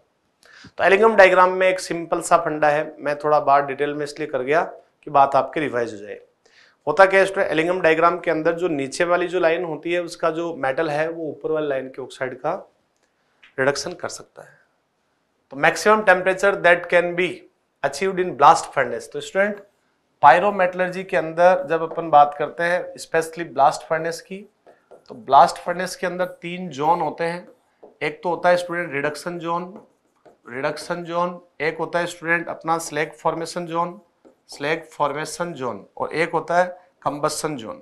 तो एलिगम डायग्राम में एक सिंपल सा फंडा है मैं थोड़ा बार डिटेल में इसलिए कर गया कि बात आपके रिवाइज हो जाए होता क्या है एलिंगम डायग्राम के अंदर जो नीचे वाली जो लाइन होती है उसका जो मेटल है वो ऊपर वाली लाइन के ऑक्साइड का रिडक्शन कर सकता है तो maximum temperature that can be achieved in blast furnace तो स्टूडेंट पायरोमेटलर्जी के अंदर जब अपन बात करते हैं स्पेशली ब्लास्ट फर्नेस की तो ब्लास्ट फर्नेस के अंदर तीन जोन होते हैं एक तो होता है student reduction zone reduction zone एक होता है स्टूडेंट अपना slag formation zone slag formation zone और एक होता है कंबसन जोन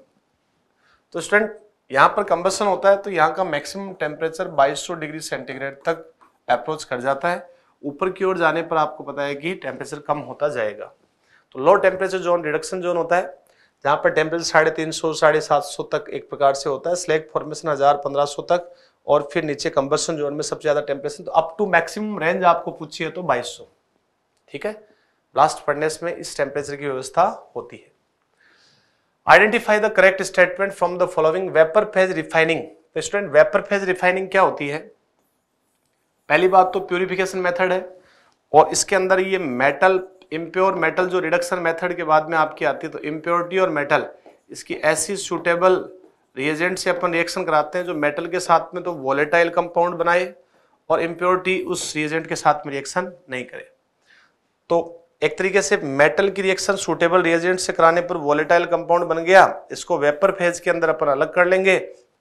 तो स्टूडेंट यहाँ पर कंबसन होता है तो यहाँ का मैक्सिमम टेम्परेचर 2200 डिग्री सेंटीग्रेड तक अप्रोच कर जाता है ऊपर की ओर जाने पर आपको पता है कि टेम्परेचर कम होता जाएगा low temperature zone reduction zone होता है जहाँ पर टेम्परेचर साढ़े तीन सौ साढ़े सात सौ तक एक प्रकार से होता है स्लेग फॉर्मेशन हज़ार पंद्रह सौ तक और फिर नीचे कंबसन जोन में सबसे ज़्यादा टेम्परेचर तो अप टू मैक्सिमम रेंज आपको पूछी है तो बाईस सौ ठीक है ब्लास्ट फर्नेस में इस टेम्परेचर की व्यवस्था होती है identify the correct statement from the following vapour phase refining student vapour phase refining क्या होती है पहली बात तो प्योरिफिकेशन मेथड है और इसके अंदर ये मेटल इम्प्योर मेटल जो रिडक्शन मेथड के बाद में आपकी आती है तो इम्प्योरिटी और मेटल इसकी ऐसी सूटेबल रिएजेंट से अपन रिएक्शन कराते हैं जो मेटल के साथ में तो वॉलेटाइल कंपाउंड बनाए और इम्प्योरिटी उस रिएजेंट के साथ में रिएक्शन नहीं करे तो एक तरीके से मेटल की रिएक्शन सूटेबल रिएजेंट से कराने पर वॉलेटाइल कंपाउंड बन गया इसको वेपर फेज के अंदर अपन अलग कर लेंगे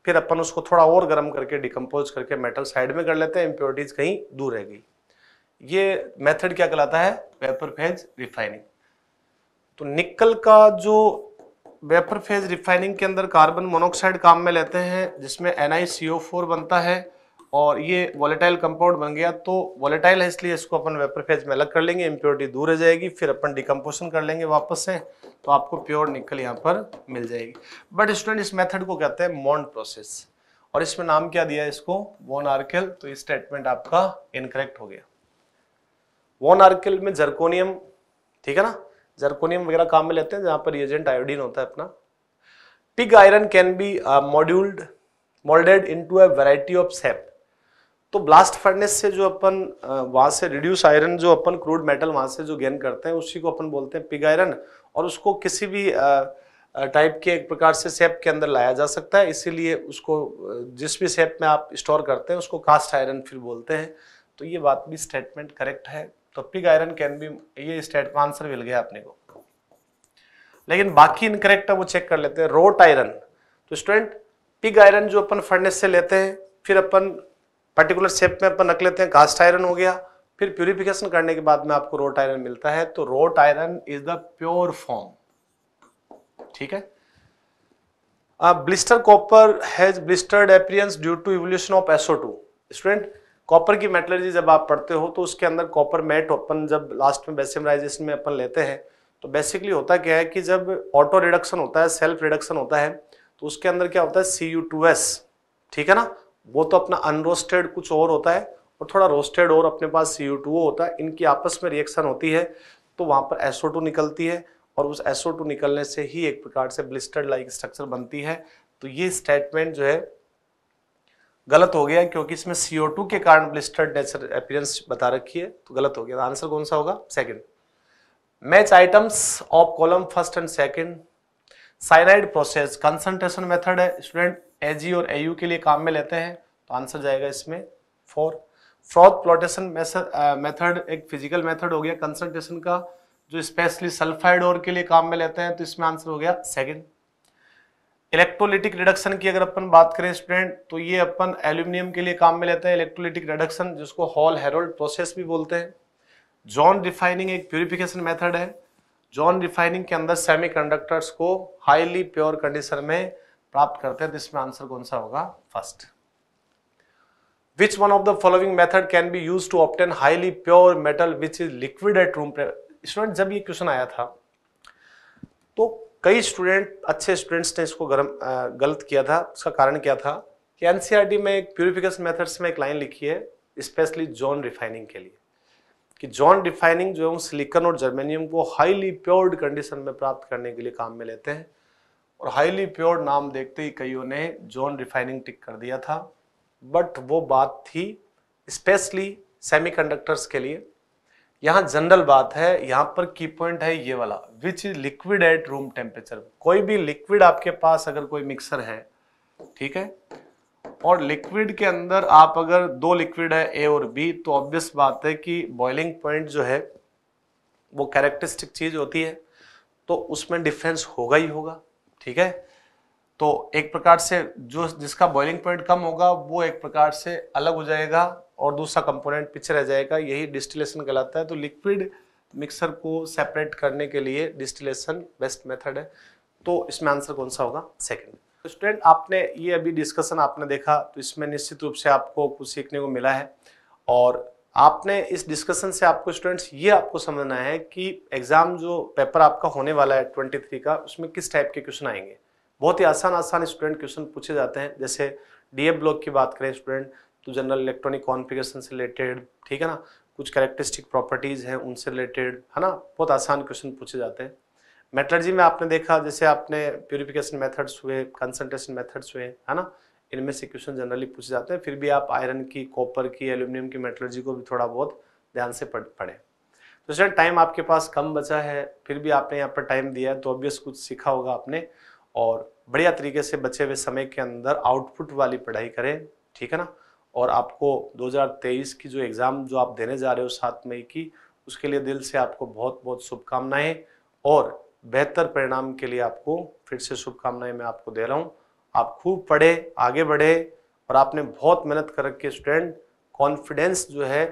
फिर अपन उसको थोड़ा और गर्म करके डिकम्पोज करके मेटल साइड में कर लेते हैं इम्प्योरिटीज कहीं दूर रह गई ये मेथड क्या कहलाता है वेपर फेज रिफाइनिंग तो निकल का जो वेपर फेज रिफाइनिंग के अंदर कार्बन मोनोक्साइड काम में लेते हैं जिसमें एन बनता है और ये वॉलेटाइल कंपाउंड बन गया तो वॉलेटाइल है इसलिए इसको अपन वेपर फेज में अलग कर लेंगे इम्प्योरिटी दूर रह जाएगी फिर अपन डिकम्पोशन कर लेंगे वापस से तो आपको प्योर निकल यहाँ पर मिल जाएगी बट स्टूडेंट इस मेथड को कहते हैं मॉन्ड प्रोसेस और इसमें नाम क्या दिया है इसको वोन आर्केल तो ये स्टेटमेंट आपका इनकरेक्ट हो गया वन आर्किल में जर्कोनियम ठीक है ना जर्कोनियम वगैरह काम में लेते हैं जहाँ पर एजेंट आयोडीन होता है अपना pig iron can be modelled moulded into a variety of shape तो ब्लास्ट फर्नेस से जो अपन uh, वहाँ से रिड्यूस आयरन जो अपन क्रूड मेटल वहाँ से जो गेन करते हैं उसी को अपन बोलते हैं पिग आयरन और उसको किसी भी टाइप uh, uh, के एक प्रकार से सेप के अंदर लाया जा सकता है इसीलिए उसको जिस भी सेप में आप स्टोर करते हैं उसको कास्ट आयरन फिर बोलते हैं तो ये बात भी स्टेटमेंट करेक्ट है तो पिग आयरन कैन बी ये स्टेट आंसर मिल गया अपने को लेकिन बाकी इनकरेक्ट है वो चेक कर लेते हैं रोट आयरन तो स्टूडेंट पिग आयरन जो अपन फर्नेस से लेते हैं फिर अपन पर्टिकुलर शेप में अपन रख लेते हैं कास्ट आयरन हो गया फिर प्यूरिफिकेशन करने के बाद में आपको रोट आयरन मिलता है तो wrought iron is the pure form ठीक है blister copper has blistered appearance due to evolution of SO two student copper की मेटलर्जी जब आप पढ़ते हो तो उसके अंदर कॉपर मेट अपन जब लास्ट में बेसिमराइजेशन में अपन लेते हैं तो बेसिकली होता क्या है कि जब ऑटो रिडक्शन होता है सेल्फ रिडक्शन होता है तो उसके अंदर क्या होता है सी यू टू एस ठीक है ना वो तो अपना अनरोस्टेड कुछ और होता है और थोड़ा रोस्टेड और अपने पास सी यू टू ओ होता है इनकी आपस में रिएक्शन होती है तो वहाँ पर एसओ टू निकलती है और उस एसओ टू निकलने से ही एक प्रकार से ब्लिस्टर्ड लाइक स्ट्रक्चर बनती है तो ये स्टेटमेंट जो है गलत हो गया क्योंकि इसमें सीओ टू के कारण ब्लिस्टर्ड नेचर अपीयरेंस बता रखी है तो गलत हो गया आंसर तो कौन सा होगा second match items of column first and second cyanide process concentration method है स्टूडेंट एजी और एयू के लिए काम में लेते हैं तो आंसर जाएगा इसमें फोर फ्रॉथ प्लॉटेशन मेथड एक फिजिकल मेथड हो गया कंसंट्रेशन का जो स्पेशली सल्फाइड और के लिए काम में लेते हैं तो इसमें आंसर हो गया सेकंड इलेक्ट्रोलिटिक रिडक्शन की अगर अपन बात करें स्टूडेंट तो ये अपन एल्यूमिनियम के लिए काम में लेते हैं इलेक्ट्रोलिटिक रिडक्शन जिसको हॉल हेरोल्ड प्रोसेस भी बोलते हैं जॉन रिफाइनिंग एक प्योरिफिकेशन मेथड है जॉन रिफाइनिंग के अंदर सेमीकंडक्टर्स को हाईली प्योर कंडीशन में प्राप्त करते हैं तो इसमें आंसर कौन सा होगा first which one of the following method can be use to obtain highly pure metal which is liquid at room student जब ये क्वेश्चन आया था तो कई स्टूडेंट अच्छे स्टूडेंट्स ने इसको गर्म गलत किया था उसका कारण क्या था कि एन e में एक प्योरिफिकेशन मेथड्स में एक लाइन लिखी है स्पेशली जॉन रिफाइनिंग के लिए कि जॉन रिफाइनिंग जो है सिलिकन और जर्मेनियम को हाईली प्योर्ड कंडीशन में प्राप्त करने के लिए काम में लेते हैं और हाईली प्योर्ड नाम देखते ही कईयों ने जॉन रिफाइनिंग टिक कर दिया था बट वो बात थी स्पेशली सेमी के लिए यहाँ जनरल बात है यहाँ पर की पॉइंट है ये वाला which is liquid at room temperature कोई भी लिक्विड आपके पास अगर कोई मिक्सर है ठीक है और लिक्विड के अंदर आप अगर दो लिक्विड है ए और बी तो ऑब्वियस बात है कि बॉइलिंग पॉइंट जो है वो कैरेक्टरिस्टिक चीज होती है तो उसमें डिफरेंस होगा ही होगा ठीक है तो एक प्रकार से जो जिसका बॉइलिंग पॉइंट कम होगा वो एक प्रकार से अलग हो जाएगा और दूसरा कंपोनेंट पीछे रह जाएगा यही डिस्टिलेशन कहलाता है तो लिक्विड मिक्सर को सेपरेट करने के लिए डिस्टिलेशन बेस्ट मेथड है तो इसमें आंसर कौन सा होगा सेकेंड तो स्टूडेंट आपने ये अभी डिस्कशन आपने देखा तो इसमें निश्चित रूप से आपको कुछ सीखने को मिला है और आपने इस डिस्कशन से आपको स्टूडेंट्स ये आपको समझना है कि एग्ज़ाम जो पेपर आपका होने वाला है ट्वेंटी थ्री का उसमें किस टाइप के क्वेश्चन आएंगे बहुत ही आसान आसान स्टूडेंट क्वेश्चन पूछे जाते हैं जैसे डी ब्लॉक की बात करें स्टूडेंट तो जनरल इलेक्ट्रॉनिक कॉन्फ़िगरेशन से रिलेटेड ठीक है ना कुछ करेक्टरिस्टिक प्रॉपर्टीज़ हैं उनसे रिलेटेड है ना बहुत आसान क्वेश्चन पूछे जाते हैं मेटलर्जी में आपने देखा जैसे आपने प्योरीफिकेशन मेथड्स हुए कंसनट्रेशन मेथड्स हुए है ना इनमें से क्वेश्चन जनरली पूछे जाते हैं फिर भी आप आयरन की कॉपर की एल्यूमिनियम की मेटलर्जी को भी थोड़ा बहुत ध्यान से पढ़ें तो सर टाइम आपके पास कम बचा है फिर भी आपने यहाँ पर टाइम दिया है तो ऑब्वियस कुछ सीखा होगा आपने और बढ़िया तरीके से बचे हुए समय के अंदर आउटपुट वाली पढ़ाई करें ठीक है ना और आपको 2023 की जो एग्ज़ाम जो आप देने जा रहे हो सात मई की उसके लिए दिल से आपको बहुत बहुत शुभकामनाएं और बेहतर परिणाम के लिए आपको फिर से शुभकामनाएं मैं आपको दे रहा हूँ आप खूब पढ़े आगे बढ़े और आपने बहुत मेहनत करके स्टूडेंट कॉन्फिडेंस जो है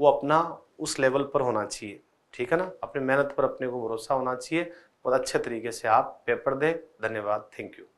वो अपना उस लेवल पर होना चाहिए ठीक है ना अपनी मेहनत पर अपने को भरोसा होना चाहिए और अच्छे तरीके से आप पेपर दें धन्यवाद थैंक यू